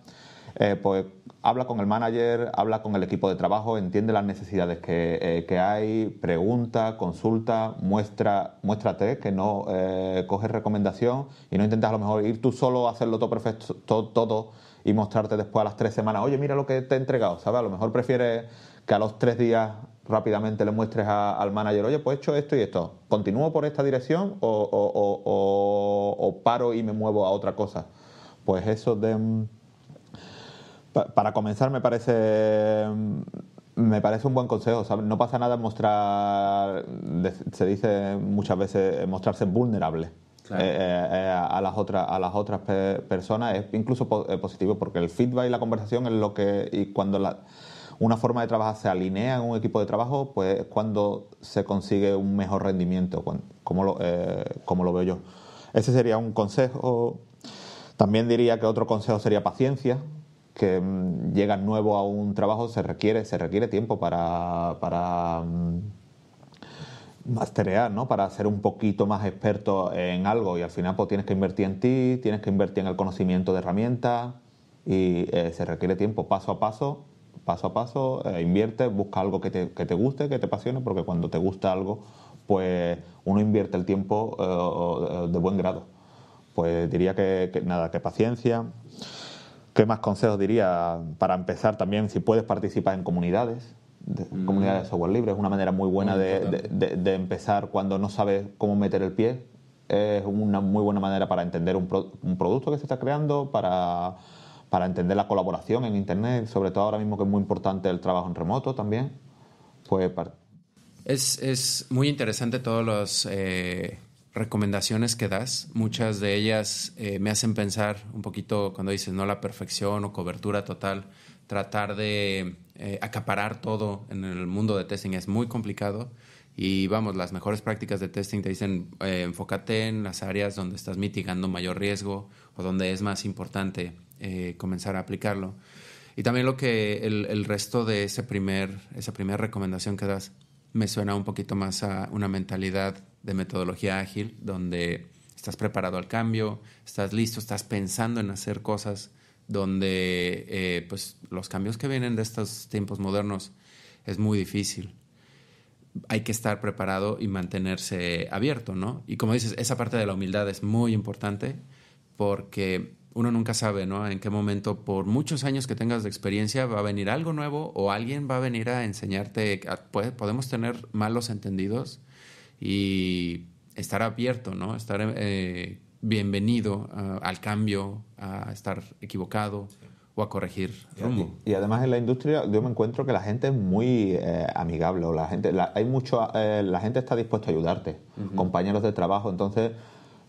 eh, pues habla con el manager, habla con el equipo de trabajo, entiende las necesidades que, eh, hay, pregunta, consulta, muestra, muéstrate, que no eh, coges recomendación y no intentas a lo mejor ir tú solo a hacerlo todo perfecto, todo, y mostrarte después a las tres semanas, oye, mira lo que te he entregado, ¿sabes? A lo mejor prefieres que a los tres días rápidamente le muestres al manager, oye, pues he hecho esto y esto, ¿continúo por esta dirección o paro y me muevo a otra cosa? Pues eso de mm, para comenzar me parece mm, me parece un buen consejo. No pasa nada mostrar, se dice muchas veces, eh, mostrarse vulnerable. Eh, eh, a las otras a las otras personas es incluso positivo porque el feedback y la conversación es lo que y cuando una forma de trabajar se alinea en un equipo de trabajo pues es cuando se consigue un mejor rendimiento como lo, como lo veo yo ese sería un consejo también diría que otro consejo sería paciencia que mm, llegas nuevo a un trabajo se requiere, se requiere tiempo para, para mm, masterear, ¿no? Para ser un poquito más experto en algo y al final pues tienes que invertir en ti, tienes que invertir en el conocimiento de herramientas y eh, se requiere tiempo paso a paso, paso a paso, eh, invierte, busca algo que te, guste, que te apasione, porque cuando te gusta algo, pues uno invierte el tiempo eh, de buen grado. Pues diría que nada, que paciencia. ¿Qué más consejos diría para empezar también si puedes participar en comunidades? Mm. Comunidades de software libre es una manera muy buena de, empezar cuando no sabes cómo meter el pie. Es una muy buena manera para entender un, producto que se está creando, para, entender la colaboración en Internet, sobre todo ahora mismo que es muy importante el trabajo en remoto también. Pues, es, es muy interesante todos los... Eh, recomendaciones que das. Muchas de ellas eh, me hacen pensar un poquito cuando dices no la perfección o cobertura total. Tratar de eh, acaparar todo en el mundo de testing es muy complicado. Y vamos, las mejores prácticas de testing te dicen eh, enfócate en las áreas donde estás mitigando mayor riesgo o donde es más importante comenzar a aplicarlo. Y también lo que el, el resto de ese primer, esa primera recomendación que das me suena un poquito más a una mentalidad de metodología ágil, donde estás preparado al cambio, estás listo, estás pensando en hacer cosas, donde eh, pues, los cambios que vienen de estos tiempos modernos es muy difícil. Hay que estar preparado y mantenerse abierto, ¿no? Y como dices, esa parte de la humildad es muy importante porque uno nunca sabe, ¿no? En qué momento, por muchos años que tengas de experiencia, va a venir algo nuevo o alguien va a venir a enseñarte. Ah, podemos tener malos entendidos y estar abierto, ¿no? Estar eh, bienvenido eh, al cambio, a estar equivocado o a corregir Y, además en la industria yo me encuentro que la gente es muy eh, amigable, o la gente, hay mucho, la gente está dispuesta a ayudarte, compañeros de trabajo, entonces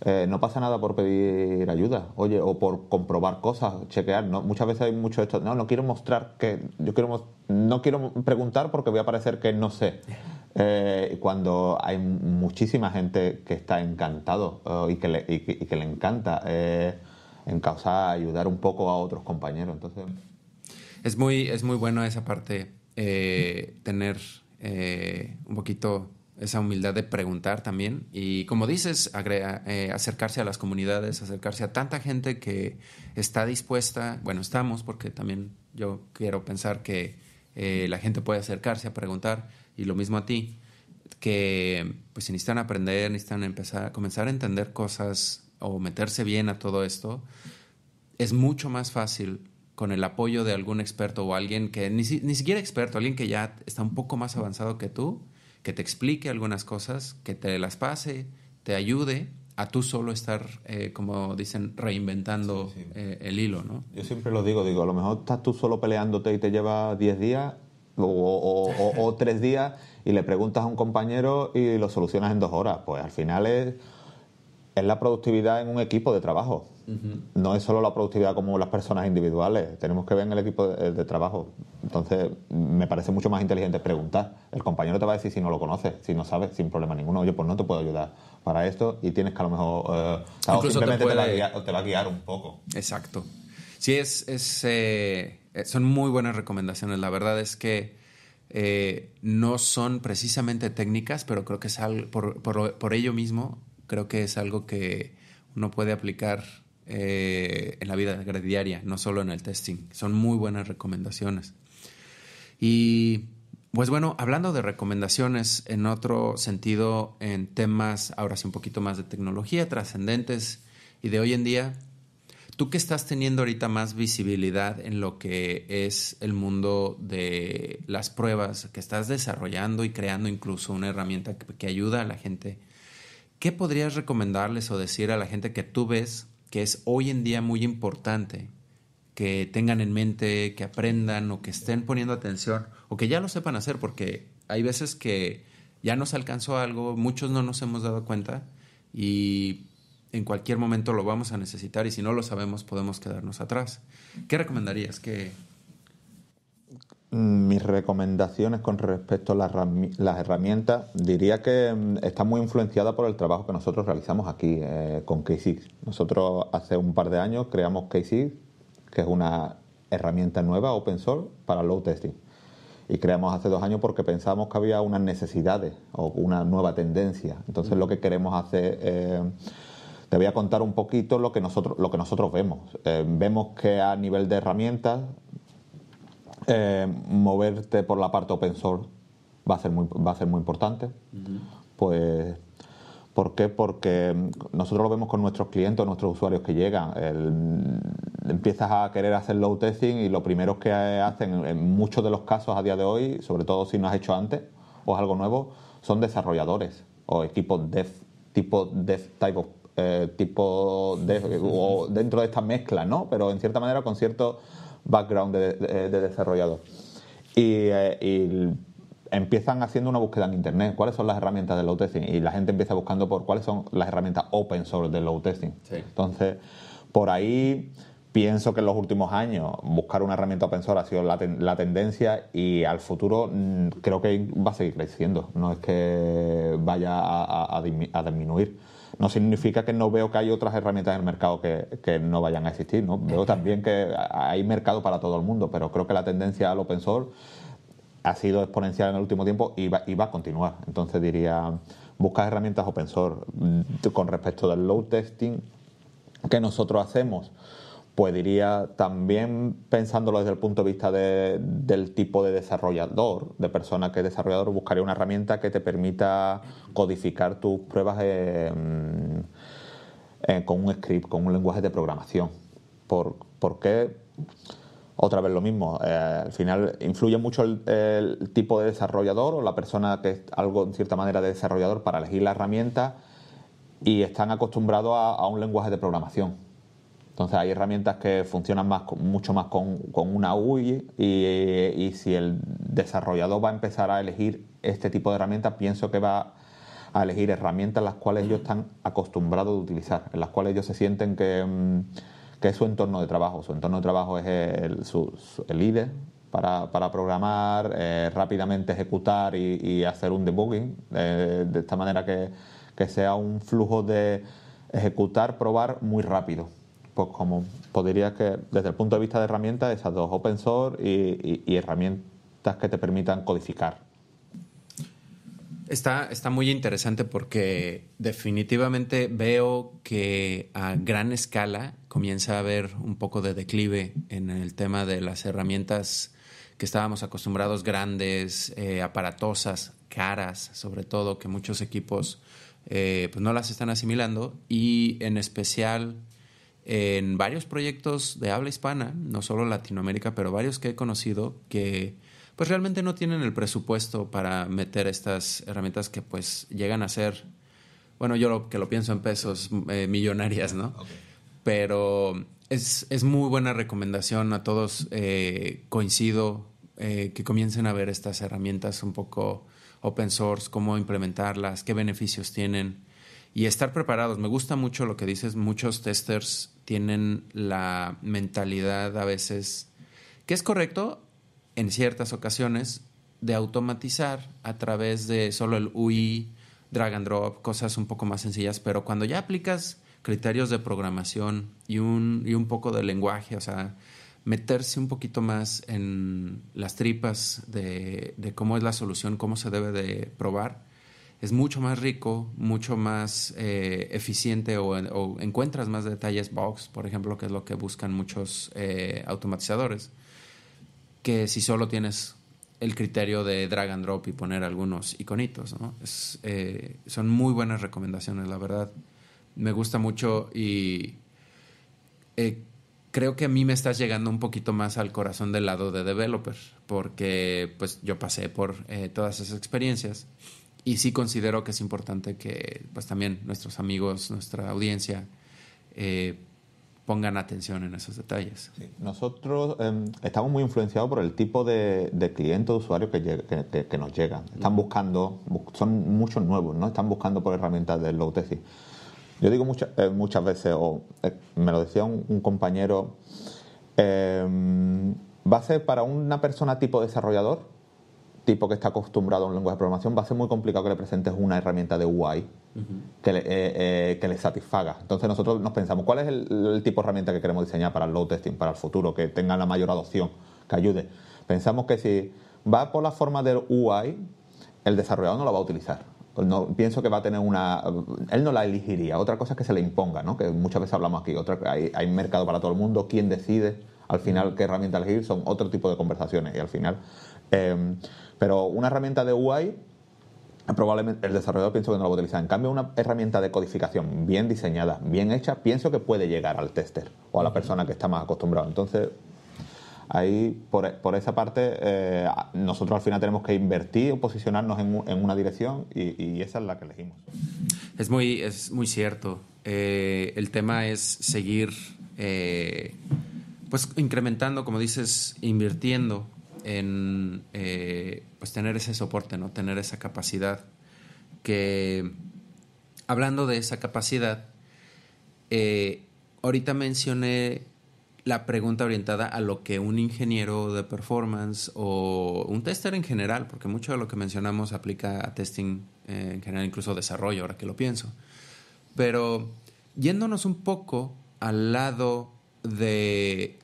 eh, no pasa nada por pedir ayuda, oye, o por comprobar cosas, chequear. Muchas veces hay mucho esto, no, no quiero mostrar que, yo quiero, no quiero preguntar porque voy a parecer que no sé. Eh, cuando hay muchísima gente que está encantado eh, y, que le, encanta en causa ayudar un poco a otros compañeros. Entonces... Es muy, es muy bueno esa parte, tener un poquito esa humildad de preguntar también. Y como dices, eh, acercarse a las comunidades, acercarse a tanta gente que está dispuesta, bueno, estamos, porque también yo quiero pensar que eh, la gente puede acercarse a preguntar, y lo mismo a ti, que pues si necesitan aprender, necesitan empezar, comenzar a entender cosas o meterse bien a todo esto, es mucho más fácil con el apoyo de algún experto o alguien que ni, ni siquiera experto, alguien que ya está un poco más avanzado que tú, que te explique algunas cosas, que te las pase, te ayude a tú solo estar, eh, como dicen, reinventando eh, el hilo, ¿no? Yo siempre lo digo, digo, a lo mejor estás tú solo peleándote y te lleva 10 días o, o, 3 días y le preguntas a un compañero y lo solucionas en dos horas. Pues al final es es la productividad en un equipo de trabajo. No es solo la productividad como las personas individuales, tenemos que ver en el equipo de, trabajo. Entonces, me parece mucho más inteligente preguntar. El compañero te va a decir si no lo conoces, si no sabes, sin problema ninguno. Oye, pues no te puedo ayudar para esto y tienes que a lo mejor. Eh, simplemente te, va a guiar un poco. Exacto. Sí, es, eh, eh, son muy buenas recomendaciones. La verdad es que. Eh, no son precisamente técnicas, pero creo que es por ello mismo creo que es algo que uno puede aplicar eh, en la vida diaria, no solo en el testing. Son muy buenas recomendaciones. Y pues bueno, hablando de recomendaciones en otro sentido, en temas ahora sí un poquito más de tecnología, trascendentes y de hoy en día, tú que estás teniendo ahorita más visibilidad en lo que es el mundo de las pruebas, que estás desarrollando y creando incluso una herramienta que, que ayuda a la gente ¿qué podrías recomendarles o decir a la gente que tú ves que es hoy en día muy importante que tengan en mente, que aprendan o que estén poniendo atención o que ya lo sepan hacer? Porque hay veces que ya nos alcanzó algo, muchos no nos hemos dado cuenta y en cualquier momento lo vamos a necesitar y si no lo sabemos podemos quedarnos atrás. ¿Qué recomendarías que Mm, mis recomendaciones con respecto a las, herramientas, diría que mm, está muy influenciada por el trabajo que nosotros realizamos aquí eh, con k Nosotros hace un par de años creamos k que es una herramienta nueva, open source, para load testing. Y creamos hace dos años porque pensamos que había unas necesidades o una nueva tendencia. Entonces lo que queremos hacer... Eh, te voy a contar un poquito lo que nosotros, lo que nosotros vemos. Eh, vemos que a nivel de herramientas eh, moverte por la parte open source va a ser muy, va a ser muy importante. Pues, ¿Por qué? Porque mm, nosotros lo vemos con nuestros clientes, nuestros usuarios que llegan. empiezas a querer hacer load testing y lo primeros que eh, hacen en muchos de los casos a día de hoy, sobre todo si no has hecho antes o es algo nuevo, son desarrolladores o equipos dev, tipo dev eh, tipo de, dentro de esta mezcla, ¿no? Pero en cierta manera con cierto background de, desarrollador. Eh, y, empiezan haciendo una búsqueda en Internet, cuáles son las herramientas de low testing. Y la gente empieza buscando por cuáles son las herramientas open source de low testing. Entonces, por ahí pienso que en los últimos años buscar una herramienta open source ha sido la, tendencia y al futuro mm, creo que va a seguir creciendo. No es que vaya a disminuir no significa que no veo que hay otras herramientas en el mercado que, no vayan a existir. ¿no? Veo también que hay mercado para todo el mundo, pero creo que la tendencia al open source ha sido exponencial en el último tiempo y va, y va a continuar. Entonces diría, busca herramientas open source. Mm, con respecto del load testing que nosotros hacemos, pues diría también pensándolo desde el punto de vista del tipo de desarrollador, de persona que es desarrollador, buscaría una herramienta que te permita codificar tus pruebas con un script, con un lenguaje de programación. ¿Por, qué? Otra vez lo mismo, eh, al final influye mucho el, tipo de desarrollador o la persona que es algo en cierta manera de desarrollador para elegir la herramienta y están acostumbrados a un lenguaje de programación entonces hay herramientas que funcionan más, mucho más con, una UI y, si el desarrollador va a empezar a elegir este tipo de herramientas, pienso que va a elegir herramientas las cuales ellos están acostumbrados de utilizar, en las cuales ellos se sienten mm, que, es su entorno de trabajo. Su entorno de trabajo es el, su, para, programar, eh, rápidamente ejecutar y, hacer un debugging, eh, de esta manera que sea un flujo de ejecutar, probar muy rápido pues como podría que, desde el punto de vista de herramientas, esas dos, open source y, herramientas que te permitan codificar. Está, está muy interesante porque definitivamente veo que a gran escala comienza a haber un poco de declive en el tema de las herramientas que estábamos acostumbrados, grandes, eh, aparatosas, caras, sobre todo, que muchos equipos eh, pues no las están asimilando y en especial en varios proyectos de habla hispana, no solo Latinoamérica, pero varios que he conocido que pues realmente no tienen el presupuesto para meter estas herramientas que pues llegan a ser, bueno, yo lo que lo pienso en pesos, eh, millonarias, ¿no? Pero es, muy buena recomendación a todos, eh, coincido, eh, que comiencen a ver estas herramientas un poco open source, cómo implementarlas, qué beneficios tienen y estar preparados. Me gusta mucho lo que dices, muchos testers tienen la mentalidad a veces, que es correcto en ciertas ocasiones, de automatizar a través de solo el UI, drag and drop, cosas un poco más sencillas, pero cuando ya aplicas criterios de programación y un, y un poco de lenguaje, o sea, meterse un poquito más en las tripas de, de cómo es la solución, cómo se debe de probar, es mucho más rico, mucho más eh, eficiente o, encuentras más detalles box, por ejemplo, que es lo que buscan muchos eh, automatizadores, que si solo tienes el criterio de drag and drop y poner algunos iconitos. Eh, son muy buenas recomendaciones, la verdad. Me gusta mucho y creo que a mí me estás llegando un poquito más al corazón del lado de developer, porque pues yo pasé por todas esas experiencias y sí considero que es importante que pues también nuestros amigos, nuestra audiencia eh, pongan atención en esos detalles. Nosotros em, estamos muy influenciados por el tipo de, de usuarios que, nos llegan. Están buscando, son muchos nuevos, ¿no? Están buscando por herramientas de low -tech. Yo digo muchas eh, muchas veces, o eh, me lo decía un, un compañero, em, va a ser para una persona tipo desarrollador, tipo que está acostumbrado a un lenguaje de programación, va a ser muy complicado que le presentes una herramienta de UI que, le, eh, eh, que, le, satisfaga. Entonces nosotros nos pensamos, ¿cuál es el, tipo de herramienta que queremos diseñar para el low testing, para el futuro, que tenga la mayor adopción, que ayude? Pensamos que si va por la forma del UI, el desarrollador no la va a utilizar. No, pienso que va a tener una... Él no la elegiría. Otra cosa es que se le imponga, ¿no? que muchas veces hablamos aquí. Otra, hay, hay mercado para todo el mundo. ¿Quién decide al final qué herramienta elegir? Son otro tipo de conversaciones. Y al final Em, pero una herramienta de UI probablemente el desarrollador pienso que no la va a utilizar. En cambio, una herramienta de codificación bien diseñada, bien hecha, pienso que puede llegar al tester o a la persona que está más acostumbrado. Entonces, ahí, por, esa parte, eh, nosotros al final tenemos que invertir o posicionarnos en, una dirección y, esa es la que elegimos. Es muy, es muy cierto. Eh, el tema es seguir, eh, pues, incrementando, como dices, invirtiendo en eh, pues tener ese soporte, ¿no? Tener esa capacidad. Que hablando de esa capacidad, eh, ahorita mencioné la pregunta orientada a lo que un ingeniero de performance o un tester en general, porque mucho de lo que mencionamos aplica a testing eh, en general, incluso desarrollo, ahora que lo pienso. Pero yéndonos un poco al lado de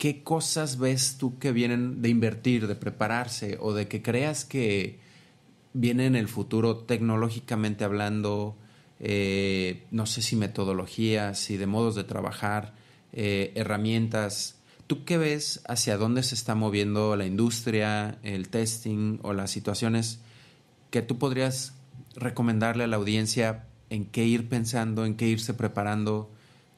¿qué cosas ves tú que vienen de invertir, de prepararse o de que creas que viene en el futuro tecnológicamente hablando? Eh, no sé si metodologías, si de modos de trabajar, eh, herramientas. ¿Tú qué ves hacia dónde se está moviendo la industria, el testing o las situaciones que tú podrías recomendarle a la audiencia en qué ir pensando, en qué irse preparando,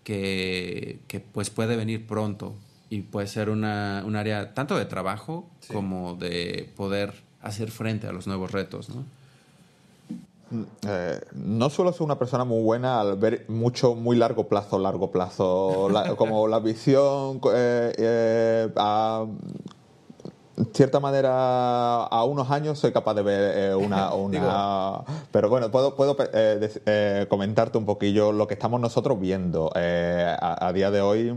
que, que pues puede venir pronto? y puede ser una, un área tanto de trabajo como de poder hacer frente a los nuevos retos, ¿no? Mm, eh, no suelo ser una persona muy buena al ver mucho, muy largo plazo, largo plazo, como la visión eh, eh cierta manera a unos años soy capaz de ver eh, una, una... pero bueno puedo puedo comentarte un poquillo lo que estamos nosotros viendo a día de hoy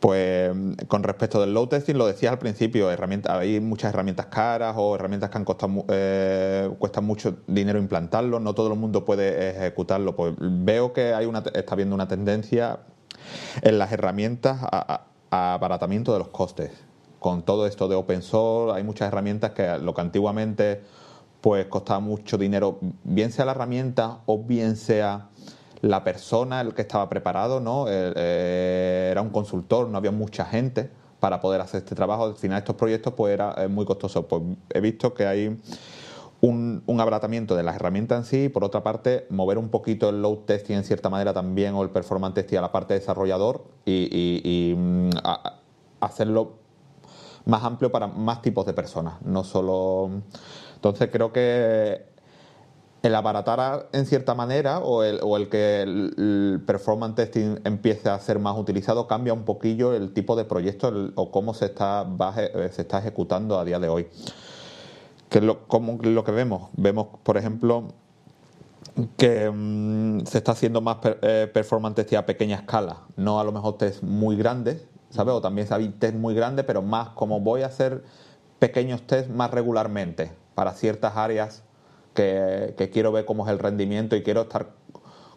pues con respecto del load testing, lo decías al principio, herramientas, hay muchas herramientas caras o herramientas que han costado, eh, cuestan mucho dinero implantarlo, no todo el mundo puede ejecutarlo. Pues veo que hay una, está habiendo una tendencia en las herramientas a, abaratamiento de los costes. Con todo esto de open source, hay muchas herramientas que lo que antiguamente pues costaba mucho dinero, bien sea la herramienta o bien sea la persona, el que estaba preparado, ¿no? Eh, eh, era un consultor, no había mucha gente para poder hacer este trabajo. Al final estos proyectos pues era eh, muy costoso. Pues he visto que hay un, abratamiento de las herramientas en sí por otra parte mover un poquito el load testing en cierta manera también o el performance testing a la parte desarrollador y, mm, hacerlo más amplio para más tipos de personas, no solo... Entonces creo que el abaratar en cierta manera o el, que el, performance testing empiece a ser más utilizado cambia un poquillo el tipo de proyecto o cómo se está, se está ejecutando a día de hoy. Que es lo, como lo que vemos. Vemos, por ejemplo, que mm, se está haciendo más eh, performance testing a pequeña escala, no a lo mejor test muy grandes, ¿sabes? O también test muy grande, pero más como voy a hacer pequeños test más regularmente para ciertas áreas que, quiero ver cómo es el rendimiento y quiero estar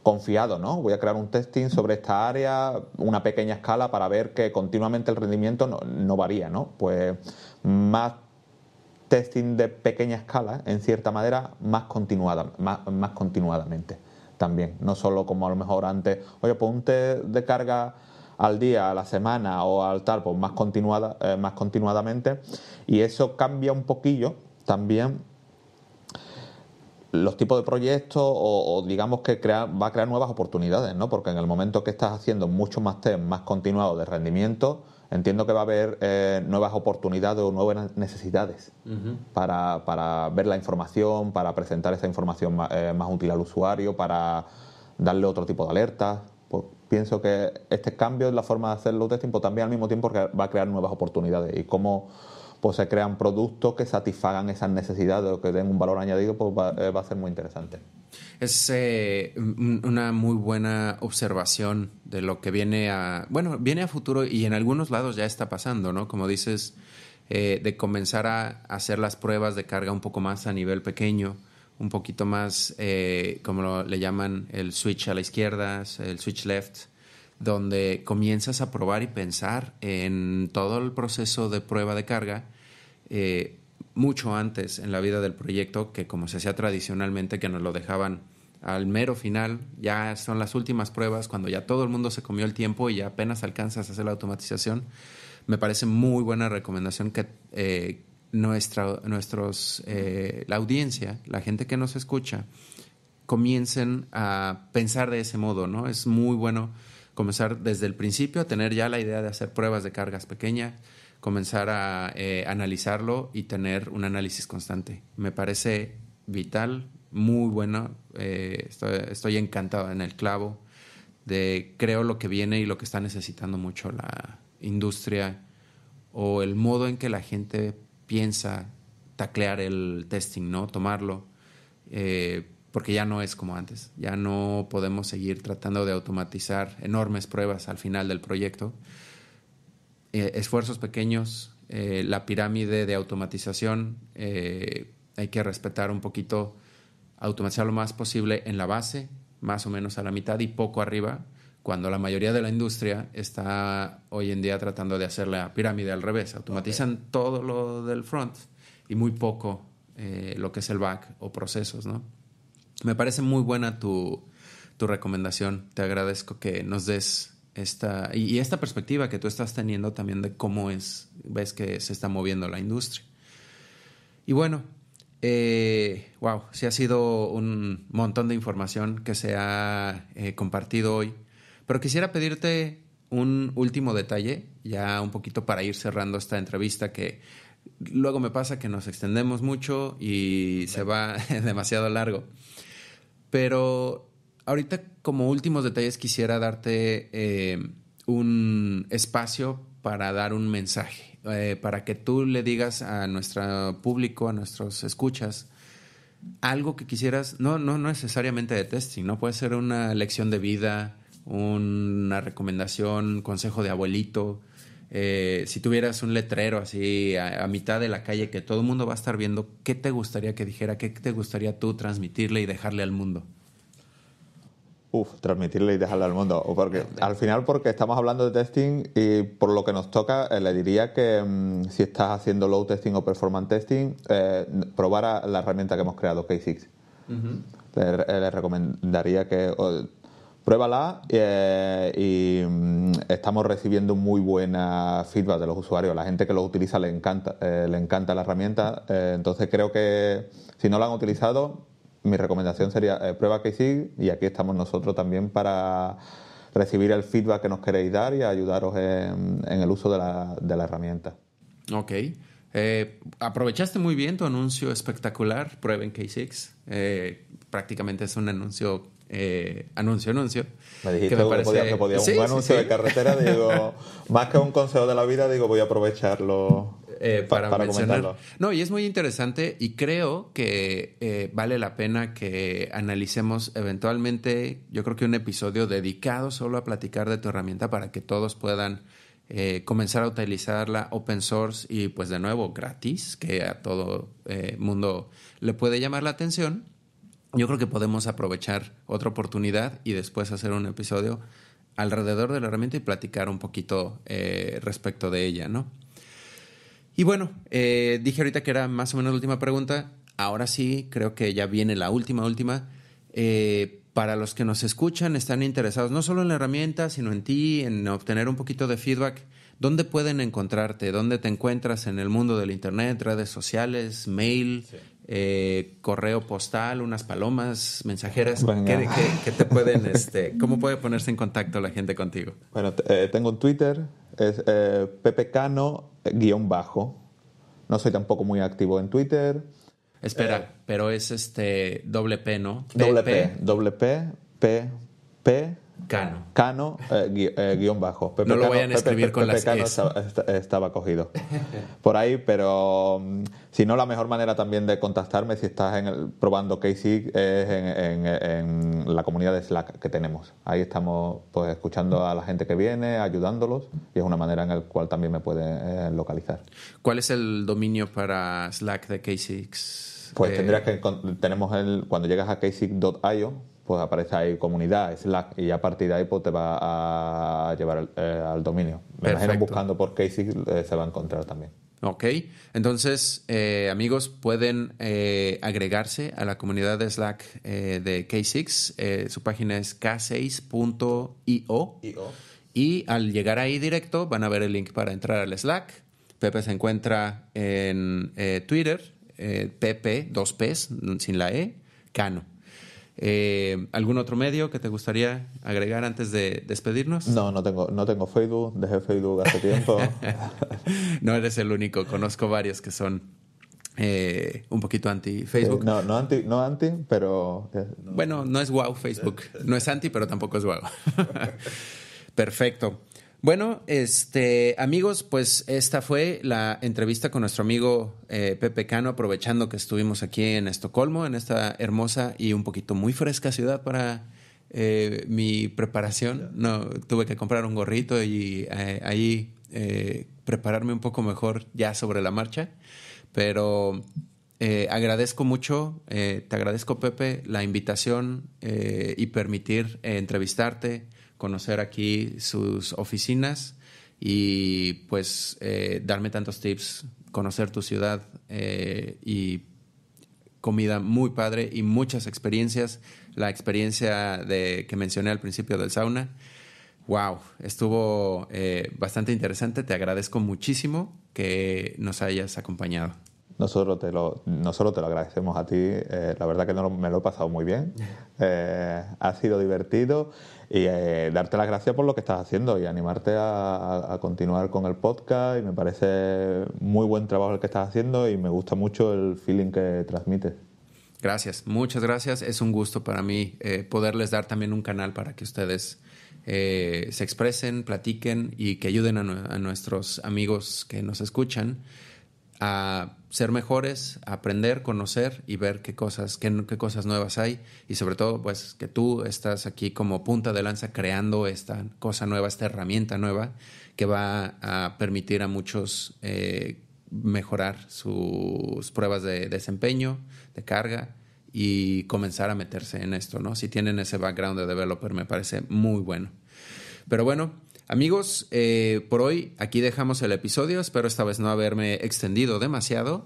confiado, ¿no? Voy a crear un testing sobre esta área, una pequeña escala, para ver que continuamente el rendimiento no, varía, ¿no? Pues más testing de pequeña escala, en cierta manera, más, continuada, más, continuadamente también. No solo como a lo mejor antes, oye, pues un test de carga al día, a la semana o al tal, pues más, continuada, eh, más continuadamente. Y eso cambia un poquillo también los tipos de proyectos o, digamos que crea, va a crear nuevas oportunidades, ¿no? Porque en el momento que estás haciendo mucho más test más continuado de rendimiento, entiendo que va a haber eh, nuevas oportunidades o nuevas necesidades para, ver la información, para presentar esa información eh, más, útil al usuario, para darle otro tipo de alertas. Pues pienso que este cambio en la forma de hacer los testing pues también al mismo tiempo va a crear nuevas oportunidades y cómo pues se crean productos que satisfagan esas necesidades o que den un valor añadido, pues va, eh, a ser muy interesante. Es eh, una muy buena observación de lo que viene a, bueno, viene a futuro y en algunos lados ya está pasando, ¿no? Como dices, eh, de comenzar a hacer las pruebas de carga un poco más a nivel pequeño, un poquito más, como le llaman, el switch a la izquierda, el switch left, donde comienzas a probar y pensar en todo el proceso de prueba de carga eh, mucho antes en la vida del proyecto que como se hacía tradicionalmente que nos lo dejaban al mero final, ya son las últimas pruebas, cuando ya todo el mundo se comió el tiempo y ya apenas alcanzas a hacer la automatización, me parece muy buena recomendación que eh, nuestra, nuestros, eh, la audiencia, la gente que nos escucha, comiencen a pensar de ese modo, ¿no? Es muy bueno comenzar desde el principio a tener ya la idea de hacer pruebas de cargas pequeñas, comenzar a eh, analizarlo y tener un análisis constante. Me parece vital, muy bueno, eh, estoy, encantado en el clavo de creo lo que viene y lo que está necesitando mucho la industria o el modo en que la gente piensa taclear el testing, ¿no? Tomarlo. Eh, porque ya no es como antes, ya no podemos seguir tratando de automatizar enormes pruebas al final del proyecto. Eh, esfuerzos pequeños, eh, la pirámide de automatización, eh, hay que respetar un poquito, automatizar lo más posible en la base, más o menos a la mitad y poco arriba, cuando la mayoría de la industria está hoy en día tratando de hacer la pirámide al revés, automatizan todo lo del front y muy poco lo que es el back o procesos, ¿no? Me parece muy buena tu, tu recomendación. Te agradezco que nos des esta y, esta perspectiva que tú estás teniendo también de cómo es, ves que se está moviendo la industria. Y bueno, eh, wow, sí ha sido un montón de información que se ha eh, compartido hoy, pero quisiera pedirte un último detalle, ya un poquito para ir cerrando esta entrevista que luego me pasa que nos extendemos mucho y se va demasiado largo. Pero ahorita como últimos detalles quisiera darte eh, un espacio para dar un mensaje, eh, para que tú le digas a nuestro público, a nuestros escuchas, algo que quisieras, no, no necesariamente de testing, ¿no? Puede ser una lección de vida, una recomendación, consejo de abuelito, eh, si tuvieras un letrero así a, mitad de la calle que todo el mundo va a estar viendo, ¿qué te gustaría que dijera? ¿Qué te gustaría tú transmitirle y dejarle al mundo? Uf, transmitirle y dejarle al mundo. Porque, al final, porque estamos hablando de testing y por lo que nos toca, eh, le diría que mm, si estás haciendo load testing o performance testing, eh, probara la herramienta que hemos creado, K6. Eh, le, recomendaría que pruébala eh, y mm, estamos recibiendo muy buena feedback de los usuarios. La gente que lo utiliza le encanta, eh, le encanta la herramienta. Eh, entonces creo que si no la han utilizado, mi recomendación sería prueba que sí y aquí estamos nosotros también para recibir el feedback que nos queréis dar y ayudaros en, el uso de la, de la herramienta. Ok. aprovechaste muy bien tu anuncio espectacular, Prueben K6. prácticamente es un anuncio eh, anuncio, anuncio. Me dijiste que, podía, un anuncio de carretera, digo, más que un consejo de la vida, digo, voy a aprovecharlo eh, para, mencionarlo No, y es muy interesante y creo que eh, vale la pena que analicemos eventualmente, yo creo que un episodio dedicado solo a platicar de tu herramienta para que todos puedan comenzar a utilizarla open source y pues de nuevo gratis, que a todo mundo le puede llamar la atención yo creo que podemos aprovechar otra oportunidad y después hacer un episodio alrededor de la herramienta y platicar un poquito eh, respecto de ella, ¿no? Y bueno, eh, dije ahorita que era más o menos la última pregunta. Ahora sí, creo que ya viene la última, última. Eh, para los que nos escuchan, están interesados no solo en la herramienta, sino en ti, en obtener un poquito de feedback. ¿Dónde pueden encontrarte? ¿Dónde te encuentras en el mundo del Internet, redes sociales, mail? Sí. Eh, correo postal, unas palomas, mensajeras, ¿qué, que te pueden, este, cómo puede ponerse en contacto la gente contigo? Bueno, eh, tengo un Twitter, es eh, pepecano bajo. No soy tampoco muy activo en Twitter. Espera, pero es este doble P, ¿no? Doble P, doble P, P, P, Cano. Cano, eh, eh, guión bajo. no lo vayan a escribir con las Cano estaba, cogido por ahí, pero mm, si no, la mejor manera también de contactarme si estás en el, probando Casey es en, la comunidad de Slack que tenemos. Ahí estamos pues escuchando a la gente que viene, ayudándolos, y es una manera en la cual también me pueden eh, localizar. ¿Cuál es el dominio para Slack de Casey? Pues tendrías que tenemos el cuando llegas a Casey.io pues aparece ahí comunidad, Slack, y a partir de ahí pues, te va a llevar eh, al, dominio. Me imagino buscando por K6 eh, se va a encontrar también. Ok, entonces eh, amigos pueden agregarse a la comunidad de Slack de K6. su página es k6.io. Y al llegar ahí directo van a ver el link para entrar al Slack. Pepe se encuentra en Twitter, Pepe, dos P's, sin la E, Cano. Eh, ¿Algún otro medio que te gustaría agregar antes de despedirnos? No, no tengo, no tengo Facebook, dejé Facebook hace tiempo. no eres el único, conozco varios que son eh, un poquito anti Facebook. no, no anti, no anti, pero... Eh, bueno, no es wow Facebook, no es anti, pero tampoco es wow. Perfecto. Bueno, este, amigos, pues esta fue la entrevista con nuestro amigo eh, Pepe Cano, aprovechando que estuvimos aquí en Estocolmo, en esta hermosa y un poquito muy fresca ciudad para eh, mi preparación. No, tuve que comprar un gorrito y eh, ahí prepararme un poco mejor ya sobre la marcha. Pero agradezco mucho, te agradezco Pepe, la invitación y permitir entrevistarte conocer aquí sus oficinas y pues eh, darme tantos tips, conocer tu ciudad eh, y comida muy padre y muchas experiencias. La experiencia de, que mencioné al principio del sauna, wow, estuvo eh, bastante interesante. Te agradezco muchísimo que nos hayas acompañado. Nosotros te lo, nosotros te lo agradecemos a ti. la verdad que me lo he pasado muy bien. ha sido divertido y eh, darte las gracias por lo que estás haciendo y animarte a, continuar con el podcast y me parece muy buen trabajo el que estás haciendo y me gusta mucho el feeling que transmite Gracias, muchas gracias. Es un gusto para mí eh, poderles dar también un canal para que ustedes eh, se expresen, platiquen y que ayuden a nuestros amigos que nos escuchan a ser mejores, a aprender, conocer y ver qué cosas, qué, cosas nuevas hay y sobre todo pues que tú estás aquí como punta de lanza creando esta cosa nueva, esta herramienta nueva que va a permitir a muchos eh, mejorar sus pruebas de desempeño, de carga y comenzar a meterse en esto, ¿no? Si tienen ese background de developer me parece muy bueno. Pero bueno, Amigos, eh, por hoy aquí dejamos el episodio. Espero esta vez no haberme extendido demasiado.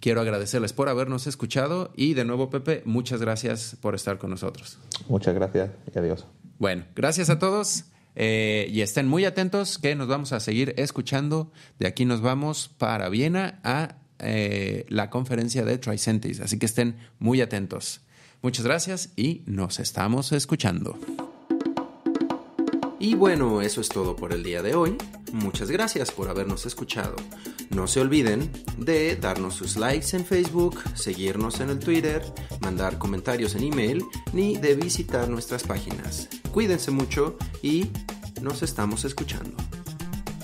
Quiero agradecerles por habernos escuchado y de nuevo, Pepe, muchas gracias por estar con nosotros. Muchas gracias y adiós. Bueno, gracias a todos eh, y estén muy atentos que nos vamos a seguir escuchando. De aquí nos vamos para Viena a eh, la conferencia de Tricentis, así que estén muy atentos. Muchas gracias y nos estamos escuchando. Y bueno, eso es todo por el día de hoy. Muchas gracias por habernos escuchado. No se olviden de darnos sus likes en Facebook, seguirnos en el Twitter, mandar comentarios en email ni de visitar nuestras páginas. Cuídense mucho y nos estamos escuchando.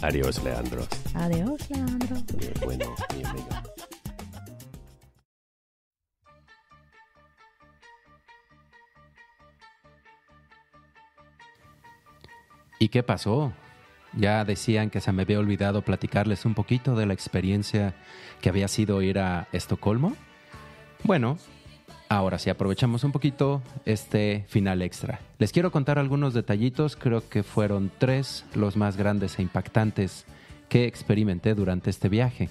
Adiós, Leandro. Adiós, Leandro. bueno, ¿Y qué pasó? Ya decían que se me había olvidado platicarles un poquito de la experiencia que había sido ir a Estocolmo. Bueno, ahora sí aprovechamos un poquito este final extra. Les quiero contar algunos detallitos, creo que fueron tres los más grandes e impactantes que experimenté durante este viaje.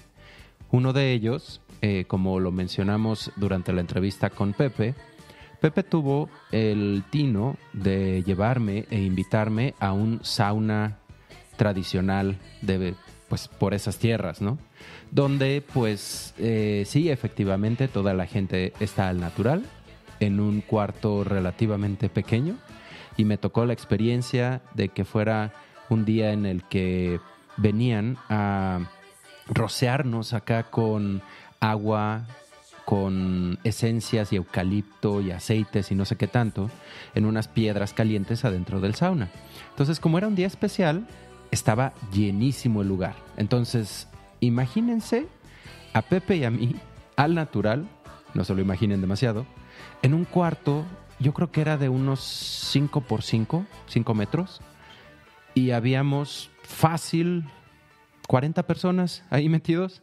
Uno de ellos, eh, como lo mencionamos durante la entrevista con Pepe, Pepe tuvo el tino de llevarme e invitarme a un sauna tradicional de pues por esas tierras, ¿no? Donde pues eh, sí, efectivamente toda la gente está al natural, en un cuarto relativamente pequeño, y me tocó la experiencia de que fuera un día en el que venían a rociarnos acá con agua con esencias y eucalipto y aceites y no sé qué tanto en unas piedras calientes adentro del sauna. Entonces, como era un día especial, estaba llenísimo el lugar. Entonces, imagínense a Pepe y a mí al natural, no se lo imaginen demasiado, en un cuarto, yo creo que era de unos 5 por 5, 5 metros, y habíamos fácil 40 personas ahí metidos.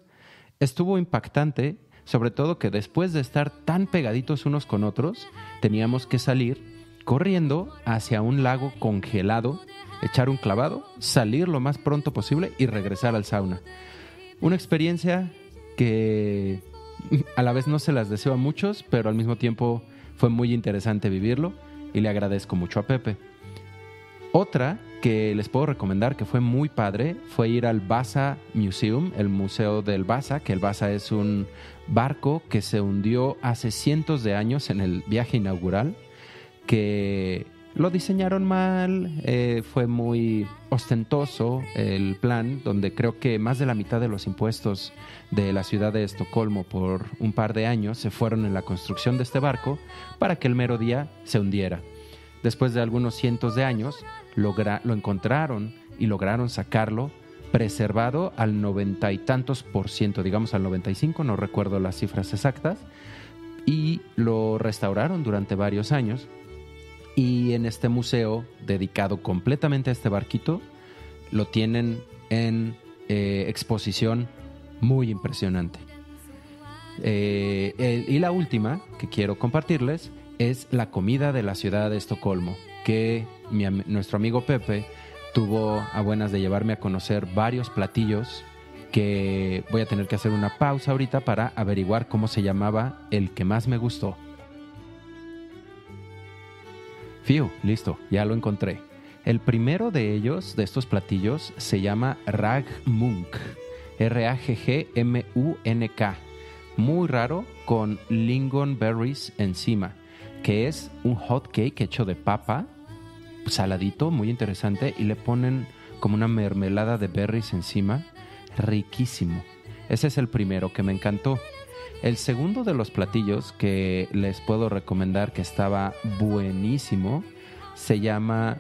Estuvo impactante sobre todo que después de estar tan pegaditos unos con otros, teníamos que salir corriendo hacia un lago congelado, echar un clavado, salir lo más pronto posible y regresar al sauna. Una experiencia que a la vez no se las deseo a muchos, pero al mismo tiempo fue muy interesante vivirlo y le agradezco mucho a Pepe. Otra que les puedo recomendar, que fue muy padre, fue ir al Basa Museum, el museo del Basa, que el Basa es un barco que se hundió hace cientos de años en el viaje inaugural, que lo diseñaron mal, eh, fue muy ostentoso el plan, donde creo que más de la mitad de los impuestos de la ciudad de Estocolmo por un par de años se fueron en la construcción de este barco para que el mero día se hundiera. Después de algunos cientos de años, lo encontraron y lograron sacarlo preservado al noventa y tantos por ciento, digamos al 95, no recuerdo las cifras exactas, y lo restauraron durante varios años. Y en este museo, dedicado completamente a este barquito, lo tienen en eh, exposición muy impresionante. Eh, eh, y la última que quiero compartirles es la comida de la ciudad de Estocolmo que nuestro amigo Pepe tuvo a buenas de llevarme a conocer varios platillos que voy a tener que hacer una pausa ahorita para averiguar cómo se llamaba el que más me gustó. Fiu, listo, ya lo encontré. El primero de ellos, de estos platillos, se llama Ragmunk. R-A-G-G-M-U-N-K. Muy raro, con lingonberries encima, que es un hot cake hecho de papa saladito, muy interesante, y le ponen como una mermelada de berries encima, riquísimo. Ese es el primero que me encantó. El segundo de los platillos que les puedo recomendar que estaba buenísimo se llama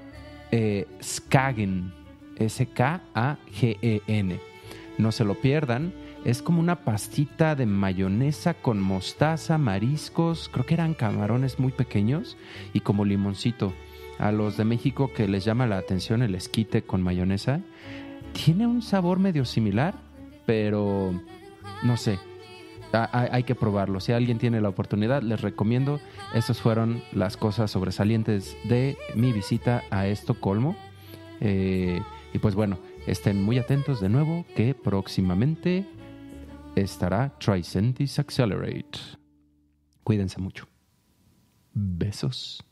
eh, Skagen, S-K-A-G-E-N. No se lo pierdan, es como una pastita de mayonesa con mostaza, mariscos, creo que eran camarones muy pequeños y como limoncito a los de México que les llama la atención el esquite con mayonesa. Tiene un sabor medio similar, pero no sé. Hay que probarlo. Si alguien tiene la oportunidad, les recomiendo. Esas fueron las cosas sobresalientes de mi visita a Estocolmo. Eh, y pues bueno, estén muy atentos de nuevo que próximamente estará Tricentis Accelerate. Cuídense mucho. Besos.